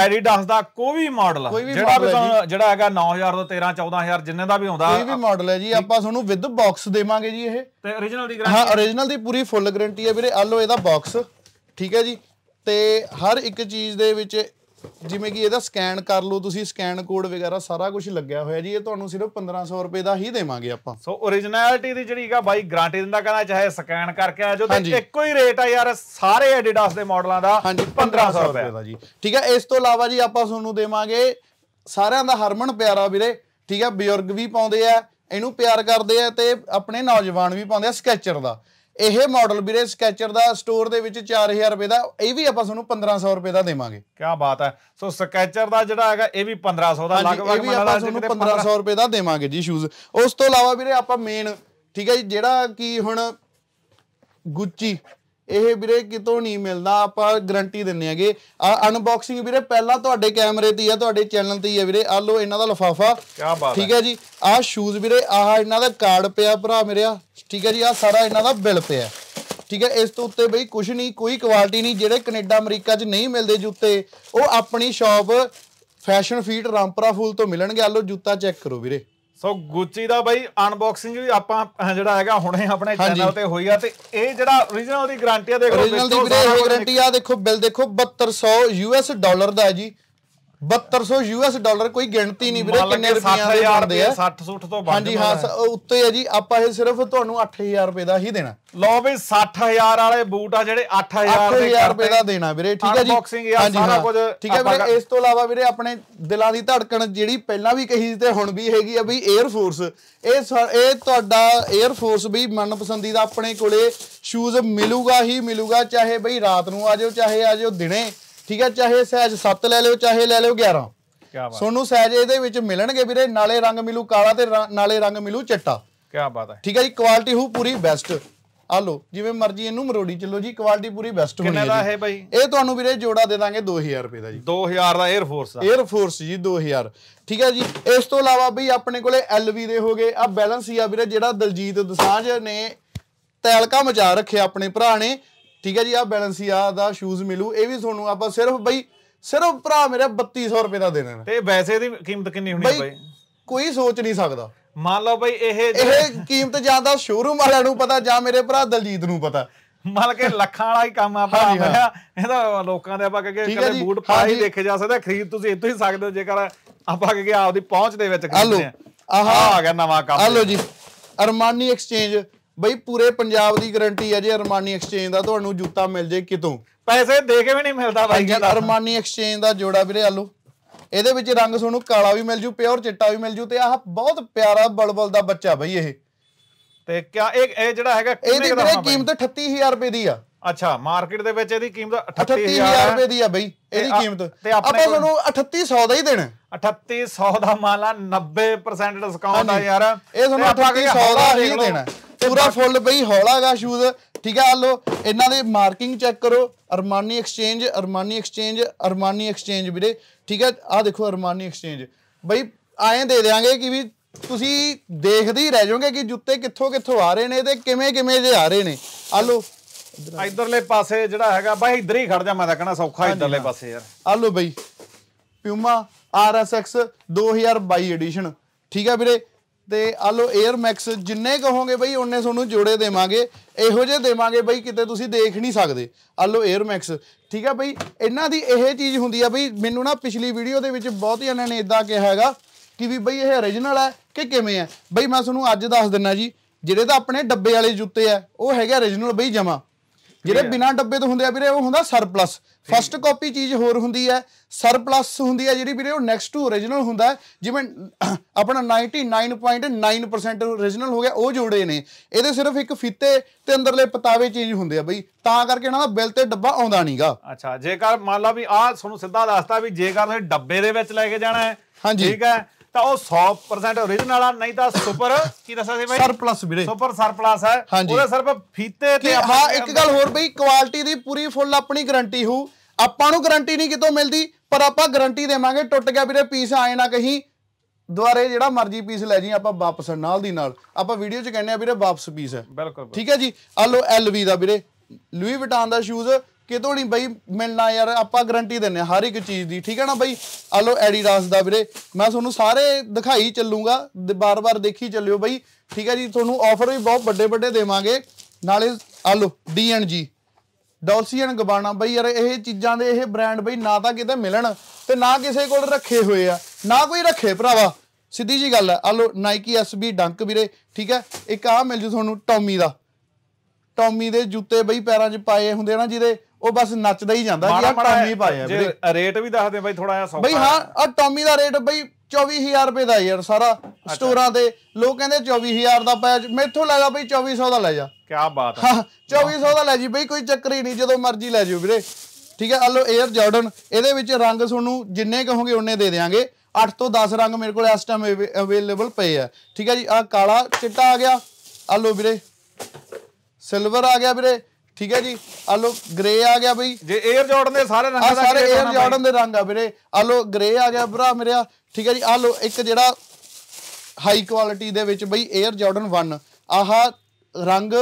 ਐਡੀਡਾਸ ਦਾ ਕੋਈ ਵੀ ਮਾਡਲ ਜਿਹੜਾ ਵੀ ਤੁਹਾਨੂੰ- ਜਿਹੜਾ ਹੈਗਾ 9000 ਤੋਂ 13 14000 ਜਿੰਨੇ ਦਾ ਵੀ ਆਉਂਦਾ ਕੋਈ ਵੀ ਮਾਡਲ ਹੈ ਜੀ ਆਪਾਂ ਤੁਹਾਨੂੰ ਵਿਦ ਬਾਕਸ ਦੇਵਾਂਗੇ ਜੀ ਇਹ ਤੇ origignal ਦੀ ਗਾਰੰਟੀ ਹਾਂ origignal ਦੀ ਪੂਰੀ ਫੁੱਲ ਗਾਰੰਟੀ ਹੈ ਵੀਰੇ ਆਲੋਏ ਦਾ ਇਹਦਾ ਬਾਕਸ ਠੀਕ ਹੈ ਜੀ ਤੇ ਹਰ ਇੱਕ ਚੀਜ਼ ਦੇ ਵਿੱਚ ਜਿਵੇਂ ਕਿ ਇਹਦਾ ਸਕੈਨ ਕਰ ਲਓ ਤੁਸੀਂ ਸਕੈਨ ਕੋਡ ਵਗੈਰਾ ਸਾਰਾ ਕੁਝ ਲੱਗਿਆ ਹੋਇਆ ਜੀ ਇਹ ਤੁਹਾਨੂੰ ਸਿਰਫ 1500 ਰੁਪਏ ਦਾ ਹੀ ਦੇਵਾਂਗੇ ਆਪਾਂ ਸੋ origignality ਦੀ ਜਿਹੜੀ ਹੈਗਾ ਬਾਈ ਗਾਰੰਟੀ ਦਿੰਦਾ ਕਹਿੰਦਾ ਚਾਹੇ ਸਕੈਨ ਕਰਕੇ ਆ ਜੋ ਤੇ ਇੱਕੋ ਹੀ ਰੇਟ ਆ ਯਾਰ ਸਾਰੇ ਐਡੀਡਾਸ ਦੇ ਮਾਡਲਾਂ ਦਾ 1500 ਰੁਪਏ ਦਾ ਜੀ ਠੀਕ ਹੈ ਇਸ ਤੋਂ ਇਲਾਵਾ ਜੀ ਆਪਾਂ ਤੁਹਾਨੂੰ ਦੇਵਾਂਗੇ ਸਾਰਿਆਂ ਦਾ ਹਰਮਨ ਪਿਆਰਾ ਵੀਰੇ ਠੀਕ ਹੈ ਬਜ਼ੁਰਗ ਵੀ ਪਾਉਂਦੇ ਆ ਇਹਨੂੰ ਪਿਆਰ ਕਰਦੇ ਆ ਤੇ ਆਪਣੇ ਨੌਜਵਾਨ ਵੀ ਪਾਉਂਦੇ ਆ ਸਕੈਚਰ ਦਾ ਇਹ ਮਾਡਲ ਵੀਰੇ ਸਕੈਚਰ ਦਾ ਸਟੋਰ ਦੇ ਵਿੱਚ 4000 ਰੁਪਏ ਦਾ ਇਹ ਵੀ ਆਪਾਂ ਤੁਹਾਨੂੰ 1500 ਰੁਪਏ ਦਾ ਦੇਵਾਂਗੇ ਕੀ ਬਾਤ ਹੈ ਸੋ ਸਕੈਚਰ ਦਾ ਜਿਹੜਾ ਹੈਗਾ ਇਹ ਵੀ 1500 ਦਾ ਲਗਭਗ ਇਹ ਵੀ ਆਪਾਂ ਤੁਹਾਨੂੰ 1500 ਰੁਪਏ ਦਾ ਦੇਵਾਂਗੇ ਜੀ ਸ਼ੂਜ਼ ਉਸ ਤੋਂ ਇਲਾਵਾ ਵੀਰੇ ਆਪਾਂ ਮੇਨ ਠੀਕ ਹੈ ਜੀ ਜਿਹੜਾ ਕੀ ਹੁਣ ਗੁੱਚੀ ਇਹ ਵੀਰੇ ਕਿਤੋਂ ਨਹੀਂ ਮਿਲਦਾ ਆਪਾਂ ਗਰੰਟੀ ਦਿੰਨੇ ਆਗੇ ਅਨਬਾਕਸਿੰਗ ਵੀਰੇ ਪਹਿਲਾਂ ਤੁਹਾਡੇ ਕੈਮਰੇ ਤੇ ਹੀ ਆ ਤੁਹਾਡੇ ਚੈਨਲ ਤੇ ਹੀ ਆ ਵੀਰੇ ਆ ਲੋ ਇਹਨਾਂ ਦਾ ਲਫਾਫਾ ਕੀ ਬਾਤ ਠੀਕ ਹੈ ਜੀ ਆ ਸ਼ੂਜ਼ ਵੀਰੇ ਆਹ ਇਹਨਾਂ ਦਾ ਕਾਰਡ ਪਿਆ ਭਰਾ ਮੇਰਿਆ ਠੀਕ ਹੈ ਜੀ ਆ ਸਾਰਾ ਇਹਨਾਂ ਦਾ ਬਿੱਲ ਪਿਆ ਠੀਕ ਹੈ ਇਸ ਤੋਂ ਉੱਤੇ ਬਈ ਕੁਝ ਨਹੀਂ ਕੋਈ ਕੁਆਲਿਟੀ ਨਹੀਂ ਜਿਹੜੇ ਕੈਨੇਡਾ ਅਮਰੀਕਾ 'ਚ ਨਹੀਂ ਮਿਲਦੇ ਜੁੱਤੇ ਉਹ ਆਪਣੀ shop Fashion Feet Rampura Phul ਤੋਂ ਮਿਲਣਗੇ ਆ ਲੋ ਜੁੱਤਾ ਚੈੱਕ ਕਰੋ ਵੀਰੇ ਸੋ ਗੁੱਚੀ ਦਾ ਬਾਈ ਅਨਬਾਕਸਿੰਗ ਵੀ ਆਪਾਂ ਜਿਹੜਾ ਹੈਗਾ ਹੁਣੇ ਆਪਣੇ ਚੈਨਲ ਤੇ ਹੋਈ ਆ ਤੇ ਇਹ ਜਿਹੜਾ origignal ਦੀ ਗਾਰੰਟੀ ਆ ਦੇਖੋ origignal ਦੀ ਗਾਰੰਟੀ ਆ ਦੇਖੋ ਬਿੱਲ ਦੇਖੋ 7200 ਯੂਐਸ ਡਾਲਰ ਦਾ ਹੈ ਜੀ 7200 ਯੂਐਸ ਡਾਲਰ ਕੋਈ ਗਿਣਤੀ ਨਹੀਂ ਵੀਰੇ ਕਿੰਨੇ ਰੁਪਈਆ ਬਣਦੇ ਆ 60 60 ਤੋਂ ਵੱਧ ਹਾਂਜੀ ਹਾਂ ਉੱਤੇ ਆ ਜੀ ਆਪਾਂ ਇਹ ਸਿਰਫ ਤੁਹਾਨੂੰ 8000 ਰੁਪਏ ਦਾ ਹੀ ਦੇਣਾ ਲਓ ਵੀ 60000 ਵਾਲੇ ਬੂਟ ਆ ਜਿਹੜੇ 8000 ਦੇ 8000 ਰੁਪਏ ਦਾ ਦੇਣਾ ਵੀਰੇ ਠੀਕ ਹੈ ਜੀ ਅਨਬਾਕਸਿੰਗ ਆ ਸਾਰਾ ਕੁਝ ਠੀਕ ਹੈ ਵੀਰੇ ਇਸ ਤੋਂ ਇਲਾਵਾ ਵੀਰੇ ਆਪਣੇ ਦਿਲਾਂ ਦੀ ਧੜਕਣ ਜਿਹੜੀ ਪਹਿਲਾਂ ਵੀ ਕਹੀ ਸੀ ਤੇ ਹੁਣ ਵੀ ਹੈਗੀ ਆ ਵੀ 에ਅਰ ਫੋਰਸ ਇਹ ਇਹ ਤੁਹਾਡਾ 에ਅਰ ਫੋਰਸ ਵੀ ਮਨਪਸੰਦੀਦਾ ਆਪਣੇ ਕੋਲੇ ਸ਼ੂਜ਼ ਮਿਲੂਗਾ ਹੀ ਮਿਲੂਗਾ ਚਾਹੇ ਬਈ ਰਾਤ ਨੂੰ ਆ ਜਾਓ ਚਾਹੇ ਆ ਜਾਓ ਦਿਨੇ ਠੀਕ ਹੈ ਚਾਹੇ ਸਾਈਜ਼ 7 ਲੈ ਲਿਓ ਚਾਹੇ ਲੈ ਲਿਓ 11 ਕੀ ਬਾਤ ਤੁਹਾਨੂੰ ਸਾਈਜ਼ ਇਹਦੇ ਵਿੱਚ ਮਿਲਣਗੇ ਵੀਰੇ ਨਾਲੇ ਰੰਗ ਮਿਲੂ ਕਾਲਾ ਤੇ ਨਾਲੇ ਰੰਗ ਮਿਲੂ ਚਿੱਟਾ ਕੀ ਬਾਤ ਹੈ ਠੀਕ ਹੈ ਜੀ ਕੁਆਲਿਟੀ ਹੋ ਪੂਰੀ ਬੈਸਟ ਆ ਲੋ ਜਿਵੇਂ ਮਰਜ਼ੀ ਇਹਨੂੰ ਮਰੋੜੀ ਚੱਲੋ ਜੀ ਕੁਆਲਿਟੀ ਪੂਰੀ ਬੈਸਟ ਹੋਣੀ ਹੈ ਕਿੰਨਾ ਦਾ ਹੈ ਬਾਈ ਇਹ ਤੁਹਾਨੂੰ ਵੀਰੇ ਜੋੜਾ ਦੇ ਦਾਂਗੇ 2000 ਰੁਪਏ ਦਾ ਜੀ 2000 ਦਾ 에어 ਫੋਰਸ ਦਾ 에어 ਫੋਰਸ ਜੀ 2000 ਠੀਕ ਹੈ ਜੀ ਇਸ ਤੋਂ ਇਲਾਵਾ ਵੀ ਆਪਣੇ ਕੋਲੇ ਐਲਵੀ ਦੇ ਹੋਗੇ ਆ ਬੈਲੈਂਸ ਹੀ ਆ ਵੀਰੇ ਜਿਹੜਾ ਦਲਜੀਤ ਦਸਾਂਝ ਨੇ ਤੈਲਕਾ ਮਚਾ ਰੱਖਿਆ ਆਪਣੇ ਭਰਾ ਨੇ ਠੀਕ ਹੈ ਜੀ ਆ ਬੈਲੈਂਸੀਆ ਦਾ ਸ਼ੂਜ਼ ਮਿਲੂ ਇਹ ਵੀ ਤੁਹਾਨੂੰ ਆਪਾਂ ਸਿਰਫ ਬਈ ਸਿਰਫ ਭਰਾ ਮੇਰੇ 3200 ਰੁਪਏ ਦਾ ਦੇਣਾ ਤੇ ਵੈਸੇ ਦੀ ਕੀਮਤ ਕਿੰਨੀ ਹੋਣੀ ਹੈ ਬਾਈ ਕੋਈ ਸੋਚ ਨਹੀਂ ਸਕਦਾ ਮੰਨ ਲਓ ਬਈ ਇਹ ਇਹ ਕੀਮਤ ਜਾਂਦਾ ਸ਼ੋਰੂਮ ਵਾਲਿਆਂ ਨੂੰ ਪਤਾ ਜਾਂ ਮੇਰੇ ਭਰਾ ਦਲਜੀਤ ਨੂੰ ਪਤਾ ਮਨ ਕੇ ਲੱਖਾਂ ਵਾਲਾ ਹੀ ਕੰਮ ਆਪਾਂ ਆਇਆ ਇਹਦਾ ਲੋਕਾਂ ਦੇ ਆਪਾਂ ਕਹਿੰਦੇ ਕਦੇ ਬੂਟ ਪਾ ਹੀ ਦੇਖੇ ਜਾ ਸਕਦਾ ਖਰੀਦ ਤੁਸੀਂ ਇੱਥੋਂ ਹੀ ਸਕਦੇ ਹੋ ਜੇਕਰ ਆਪਾਂ ਕਹਿੰਗੇ ਆਪਦੀ ਪਹੁੰਚ ਦੇ ਵਿੱਚ ਕਰਦੇ ਆ ਆਹ ਆ ਗਿਆ ਨਵਾਂ ਕੰਮ ਆ ਲਓ ਜੀ ਅਰਮਾਨੀ ਐਕਸਚੇਂਜ ਬਈ ਪੂਰੇ ਪੰਜਾਬ ਦੀ ਗਾਰੰਟੀ ਹੈ ਜੇ ਅਰਮਾਨੀ ਐਕਸਚੇਂਜ ਦਾ ਤੁਹਾਨੂੰ ਜੁੱਤਾ ਮਿਲ ਜੇ ਕਿਤੋਂ ਪੈਸੇ ਦੇ ਕੇ ਵੀ ਨਹੀਂ ਮਿਲਦਾ ਬਾਈ ਜੀ ਅਰਮਾਨੀ ਐਕਸਚੇਂਜ ਦਾ ਜੋੜਾ ਵੀਰੇ ਆਲੋ ਇਹਦੇ ਵਿੱਚ ਰੰਗ ਤੁਹਾਨੂੰ ਕਾਲਾ ਵੀ ਮਿਲ ਜੂ ਪਿਓਰ ਚਿੱਟਾ ਵੀ ਮਿਲ ਜੂ ਤੇ ਆਹ ਬਹੁਤ ਪਿਆਰਾ ਬਲਬਲ ਦਾ ਬੱਚਾ ਬਈ ਇਹ ਤੇ ਕਿਆ ਇਹ ਇਹ ਜਿਹੜਾ ਹੈਗਾ ਇਹਦੀ ਵੀਰੇ ਕੀਮਤ 38000 ਰੁਪਏ ਦੀ ਆ ਅੱਛਾ ਮਾਰਕੀਟ ਦੇ ਵਿੱਚ ਇਹਦੀ ਕੀਮਤ 38000 ਰੁਪਏ ਦੀ ਆ ਬਈ ਇਹਦੀ ਕੀਮਤ ਆਪਾਂ ਤੁਹਾਨੂੰ 3800 ਦਾ ਹੀ ਦੇਣਾ 3800 ਦਾ ਮਾਲਾ 90% ਡਿਸਕਾਊਂਟ ਆ ਯਾਰ ਇਹ ਤੁਹਾਨੂੰ 3800 ਦਾ ਹੀ ਦੇਣਾ ਪੂਰਾ ਫੁੱਲ ਬਈ ਹੌਲਾਗਾ ਸ਼ੂਜ਼ ਠੀਕ ਹੈ ਆ ਲੋ ਇਹਨਾਂ ਦੇ ਮਾਰਕਿੰਗ ਚੈੱਕ ਕਰੋ Armani Exchange Armani Exchange Armani Exchange ਵੀਰੇ ਠੀਕ ਹੈ ਆ ਦੇਖੋ ਅਰਮਾਨੀ ਐਕਸਚੇਂਜ ਬਈ ਆਏ ਦੇ ਦੇਾਂਗੇ ਕਿ ਵੀ ਤੁਸੀਂ ਦੇਖਦੇ ਹੀ ਰਹਿ ਜਾਓਗੇ ਕਿ ਜੁੱਤੇ ਕਿੱਥੋਂ ਕਿੱਥੋਂ ਆ ਰਹੇ ਨੇ ਤੇ ਕਿਵੇਂ ਕਿਵੇਂ ਜੇ ਆ ਰਹੇ ਨੇ ਆ ਲੋ ਇਧਰਲੇ ਪਾਸੇ ਜਿਹੜਾ ਹੈਗਾ ਬਾਈ ਇਧਰ ਹੀ ਖੜ ਜਾ ਮੈਂ ਤਾਂ ਕਹਣਾ ਸੌਖਾ ਇਧਰਲੇ ਪਾਸੇ ਯਾਰ ਆ ਲੋ ਬਈ ਪਿਊਮਾ RSX 2022 ਐਡੀਸ਼ਨ ਠੀਕ ਹੈ ਵੀਰੇ ਤੇ ਆਲੋ 에ਅਰ ਮੈਕਸ ਜਿੰਨੇ ਕਹੋਗੇ ਬਈ ਉਹਨੇ ਤੁਹਾਨੂੰ ਜੋੜੇ ਦੇਵਾਂਗੇ ਇਹੋ ਜੇ ਦੇਵਾਂਗੇ ਬਈ ਕਿਤੇ ਤੁਸੀਂ ਦੇਖ ਨਹੀਂ ਸਕਦੇ ਆਲੋ 에ਅਰ ਮੈਕਸ ਠੀਕ ਆ ਬਈ ਇਹਨਾਂ ਦੀ ਇਹ ਚੀਜ਼ ਹੁੰਦੀ ਆ ਬਈ ਮੈਨੂੰ ਨਾ ਪਿਛਲੀ ਵੀਡੀਓ ਦੇ ਵਿੱਚ ਬਹੁਤ ਇਹਨਾਂ ਨੇ ਇਦਾਂ ਕਿਹਾ ਹੈਗਾ ਕਿ ਵੀ ਬਈ ਇਹ origignal ਹੈ ਕਿ ਕਿਵੇਂ ਹੈ ਬਈ ਮੈਂ ਤੁਹਾਨੂੰ ਅੱਜ ਦੱਸ ਦਿੰਨਾ ਜੀ ਜਿਹੜੇ ਤਾਂ ਆਪਣੇ ਡੱਬੇ ਵਾਲੇ ਜੁੱਤੇ ਆ ਉਹ ਹੈਗੇ origignal ਬਈ ਜਮਾ ਜਿਹੜੇ ਬਿਨਾ ਡੱਬੇ ਤੋਂ ਹੁੰਦੇ ਆ ਵੀਰੇ ਉਹ ਹੁੰਦਾ ਸਰਪਲਸ ਫਸਟ ਕਾਪੀ ਚੀਜ਼ ਹੋਰ ਹੁੰਦੀ ਹੈ ਸਰਪਲਸ ਹੁੰਦੀ ਹੈ ਜਿਹੜੀ ਵੀਰੇ ਉਹ ਨੈਕਸਟ ਟੂ origignal ਹੁੰਦਾ ਜਿਵੇਂ ਆਪਣਾ 99.9% origignal ਹੋ ਗਿਆ ਉਹ ਜੋੜੇ ਨੇ ਇਹਦੇ ਸਿਰਫ ਇੱਕ ਫੀਤੇ ਤੇ ਅੰਦਰਲੇ ਪਤਾਵੇ ਚੀਜ਼ ਹੁੰਦੇ ਆ ਬਈ ਤਾਂ ਕਰਕੇ ਇਹਨਾਂ ਦਾ ਬਿੱਲ ਤੇ ਡੱਬਾ ਆਉਂਦਾ ਨਹੀਂਗਾ ਅੱਛਾ ਜੇਕਰ ਮੰਨ ਲਾ ਵੀ ਆਹ ਤੁਹਾਨੂੰ ਸਿੱਧਾ ਦੱਸਤਾ ਵੀ ਜੇਕਰ ਤੁਸੀਂ ਡੱਬੇ ਦੇ ਵਿੱਚ ਲੈ ਕੇ ਜਾਣਾ ਹੈ ਠੀਕ ਹੈ ਤਾਂ ਉਹ 100% origignal ਆ ਨਹੀਂ ਤਾਂ ਸੁਪਰ ਕੀ ਦੱਸਿਆ ਸੀ ਬਾਈ ਸਰਪਲਸ ਵੀਰੇ ਸੁਪਰ ਸਰਪਲਸ ਹੈ ਉਹਦਾ ਸਿਰਫ ਫੀਤੇ ਤੇ ਆਪਾਂ ਇੱਕ ਗੱਲ ਹੋਰ ਬਈ ਕੁਆਲਿਟੀ ਦੀ ਪੂਰੀ ਫੁੱਲ ਆਪਣੀ ਗਾਰੰਟੀ ਹੋ ਆਪਾਂ ਨੂੰ ਗਾਰੰਟੀ ਨਹੀਂ ਕਿਤੋਂ ਮਿਲਦੀ ਪਰ ਆਪਾਂ ਗਾਰੰਟੀ ਦੇਵਾਂਗੇ ਟੁੱਟ ਗਿਆ ਵੀਰੇ ਪੀਸ ਆਏ ਨਾ ਕਹੀਂ ਦੁਆਰੇ ਜਿਹੜਾ ਮਰਜ਼ੀ ਪੀਸ ਲੈ ਜੀ ਆਪਾਂ ਵਾਪਸ ਨਾਲ ਦੀ ਨਾਲ ਆਪਾਂ ਵੀਡੀਓ 'ਚ ਕਹਿੰਨੇ ਆ ਵੀਰੇ ਵਾਪਸ ਪੀਸ ਹੈ ਬਿਲਕੁਲ ਠੀਕ ਹੈ ਜੀ ਆ ਲੋ ਐਲਵੀ ਦਾ ਵੀਰੇ ਲੂਈ ਵਿਟਾਨ ਦਾ ਸ਼ੂਜ਼ ਕਿਤੋਂ ਨਹੀਂ ਬਈ ਮਿਲਣਾ ਯਾਰ ਆਪਾਂ ਗਾਰੰਟੀ ਦਿੰਨੇ ਹਰ ਇੱਕ ਚੀਜ਼ ਦੀ ਠੀਕ ਹੈ ਨਾ ਬਈ ਆ ਲੋ ਐਡੀਡਾਸ ਦਾ ਵੀਰੇ ਮੈਂ ਤੁਹਾਨੂੰ ਸਾਰੇ ਦਿਖਾਈ ਚੱਲੂਗਾ ਬਾਰ-ਬਾਰ ਦੇਖੀ ਚੱਲਿਓ ਬਈ ਠੀਕ ਹੈ ਜੀ ਤੁਹਾਨੂੰ ਆਫਰ ਵੀ ਬਹੁਤ ਵੱਡੇ-ਵੱਡੇ ਦੇਵਾਂਗੇ ਨਾਲੇ ਆ ਲੋ ਡੀਐਨਜੀ ਜੀ ਐਂਡ ਗਬਾਣਾ ਬਈ ਯਾਰ ਇਹ ਚੀਜ਼ਾਂ ਦੇ ਇਹ ਬ੍ਰਾਂਡ ਬਈ ਨਾ ਤਾਂ ਕਿਤੇ ਮਿਲਣ ਤੇ ਨਾ ਕਿਸੇ ਕੋਲ ਰੱਖੇ ਹੋਏ ਆ ਨਾ ਕੋਈ ਰੱਖੇ ਭਰਾਵਾ ਸਿੱਧੀ ਜੀ ਗੱਲ ਹੈ ਆ ਲੋ ਨਾਈਕੀ ਐਸਬੀ ਡੰਕ ਵੀਰੇ ਠੀਕ ਹੈ ਇੱਕ ਆ ਮਿਲ ਜੂ ਤੁਹਾਨੂੰ ਟੌਮੀ ਦਾ ਟੌਮੀ ਦੇ ਜੁੱਤੇ ਬਈ ਪੈਰਾਂ 'ਚ ਪਾਏ ਹੁੰਦੇ ਨਾ ਜਿਹਦੇ ਉਹ ਬਸ ਨੱਚਦਾ ਹੀ ਜਾਂਦਾ ਕਿ ਆ ਟੌਮੀ ਪਾਇਆ ਜੇ ਰੇਟ ਵੀ ਦੱਸ ਦੇ ਬਾਈ ਥੋੜਾ ਜਿਹਾ ਸੌਖਾ ਬਈ ਹਾਂ ਆ ਟੌਮੀ ਦਾ ਰੇਟ ਬਈ 24000 ਰੁਪਏ ਦਾ ਯਾਰ ਸਾਰਾ ਸਟੋਰਾਂ ਤੇ ਲੋਕ ਕਹਿੰਦੇ 24000 ਦਾ ਪਾਇਆ ਮੈਥੋਂ ਲੈ ਲਾ ਬਈ 2400 ਦਾ ਲੈ ਜਾ ਕੀ ਬਾਤ ਹੈ 2400 ਦਾ ਲੈ ਜੀ ਬਈ ਕੋਈ ਚੱਕਰ ਹੀ ਨਹੀਂ ਜਦੋਂ ਮਰਜ਼ੀ ਲੈ ਜਿਓ ਵੀਰੇ ਠੀਕ ਹੈ ਆਲੋ 에ਅਰ ਜਾਰਡਨ ਇਹਦੇ ਵਿੱਚ ਰੰਗ ਤੁਹਾਨੂੰ ਜਿੰਨੇ ਕਹੋਗੇ ਉਹਨੇ ਦੇ ਦੇਵਾਂਗੇ 8 ਤੋਂ 10 ਰੰਗ ਮੇਰੇ ਕੋਲ ਇਸ ਟਾਈਮ ਅਵੇਲੇਬਲ ਪਏ ਆ ਠੀਕ ਹੈ ਜੀ ਆ ਕਾਲਾ ਚਿੱਟਾ ਆ ਗਿਆ ਆਲੋ ਵੀਰੇ ਸਿਲਵਰ ਆ ਗਿਆ ਵੀਰੇ ਠੀਕ ਹੈ ਜੀ ਆ ਲੋ ਗ੍ਰੇ ਆ ਗਿਆ ਬਈ ਜੇ 에ਅਰ ਜਾਰਡਨ ਦੇ ਸਾਰੇ ਰੰਗਾਂ ਦਾ ਸਾਰੇ 에ਅਰ ਜਾਰਡਨ ਦੇ ਰੰਗ ਆ ਵੀਰੇ ਆ ਲੋ ਗ੍ਰੇ ਆ ਗਿਆ ਭਰਾ ਮੇਰਿਆ ਠੀਕ ਹੈ ਜੀ ਆ ਲੋ ਇੱਕ ਜਿਹੜਾ ਹਾਈ ਕੁਆਲਿਟੀ ਦੇ ਵਿੱਚ ਬਈ 에ਅਰ ਜਾਰਡਨ 1 ਆਹ ਰੰਗ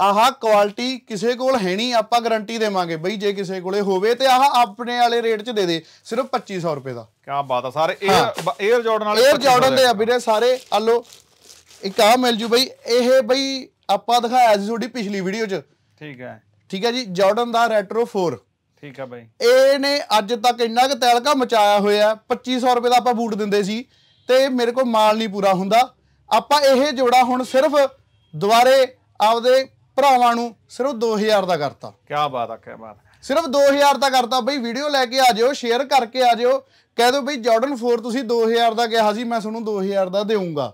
ਆਹ ਕੁਆਲਿਟੀ ਕਿਸੇ ਕੋਲ ਹੈ ਨਹੀਂ ਆਪਾਂ ਗਾਰੰਟੀ ਦੇਵਾਂਗੇ ਬਈ ਜੇ ਕਿਸੇ ਕੋਲੇ ਹੋਵੇ ਤੇ ਆਹ ਆਪਣੇ ਵਾਲੇ ਰੇਟ 'ਚ ਦੇ ਦੇ ਸਿਰਫ 2500 ਰੁਪਏ ਦਾ ਕੀ ਬਾਤ ਆ ਸਾਰੇ 에ਅਰ ਜਾਰਡਨ ਵਾਲੇ 에ਅਰ ਜਾਰਡਨ ਦੇ ਆ ਵੀਰੇ ਸਾਰੇ ਆ ਲੋ ਇੱਕ ਆ ਮਿਲ ਜੂ ਬਈ ਇਹ ਬਈ ਆਪਾਂ ਦਿਖਾਇਆ ਸੀ ਤੁਹਾਡੀ ਪਿਛਲੀ ਵੀਡੀਓ 'ਚ ਠੀਕ ਹੈ ਠੀਕ ਹੈ ਜੀ ਜਾਰਡਨ ਦਾ ਰੈਟਰੋ 4 ਠੀਕ ਹੈ ਬਾਈ ਇਹ ਨੇ ਅੱਜ ਤੱਕ ਇੰਨਾ ਕਿ ਤੈਲਕਾ ਮਚਾਇਆ ਹੋਇਆ 2500 ਰੁਪਏ ਦਾ ਆਪਾਂ ਬੂਟ ਦਿੰਦੇ ਸੀ ਤੇ ਮੇਰੇ ਕੋਲ ਮਾਲ ਨਹੀਂ ਪੂਰਾ ਹੁੰਦਾ ਆਪਾਂ ਇਹ ਜੋੜਾ ਹੁਣ ਸਿਰਫ ਦੁਬਾਰੇ ਆਪਦੇ ਭਰਾਵਾਂ ਨੂੰ ਸਿਰਫ 2000 ਦਾ ਕਰਤਾ ਕੀ ਬਾਤ ਆ ਕੀ ਬਾਤ ਸਿਰਫ 2000 ਦਾ ਕਰਤਾ ਬਈ ਵੀਡੀਓ ਲੈ ਕੇ ਆ ਜਿਓ ਸ਼ੇਅਰ ਕਰਕੇ ਆ ਜਿਓ ਕਹਿ ਦਿਓ ਬਈ ਜਾਰਡਨ 4 ਤੁਸੀਂ 2000 ਦਾ ਕਿਹਾ ਸੀ ਮੈਂ ਤੁਹਾਨੂੰ 2000 ਦਾ ਦੇਵਾਂਗਾ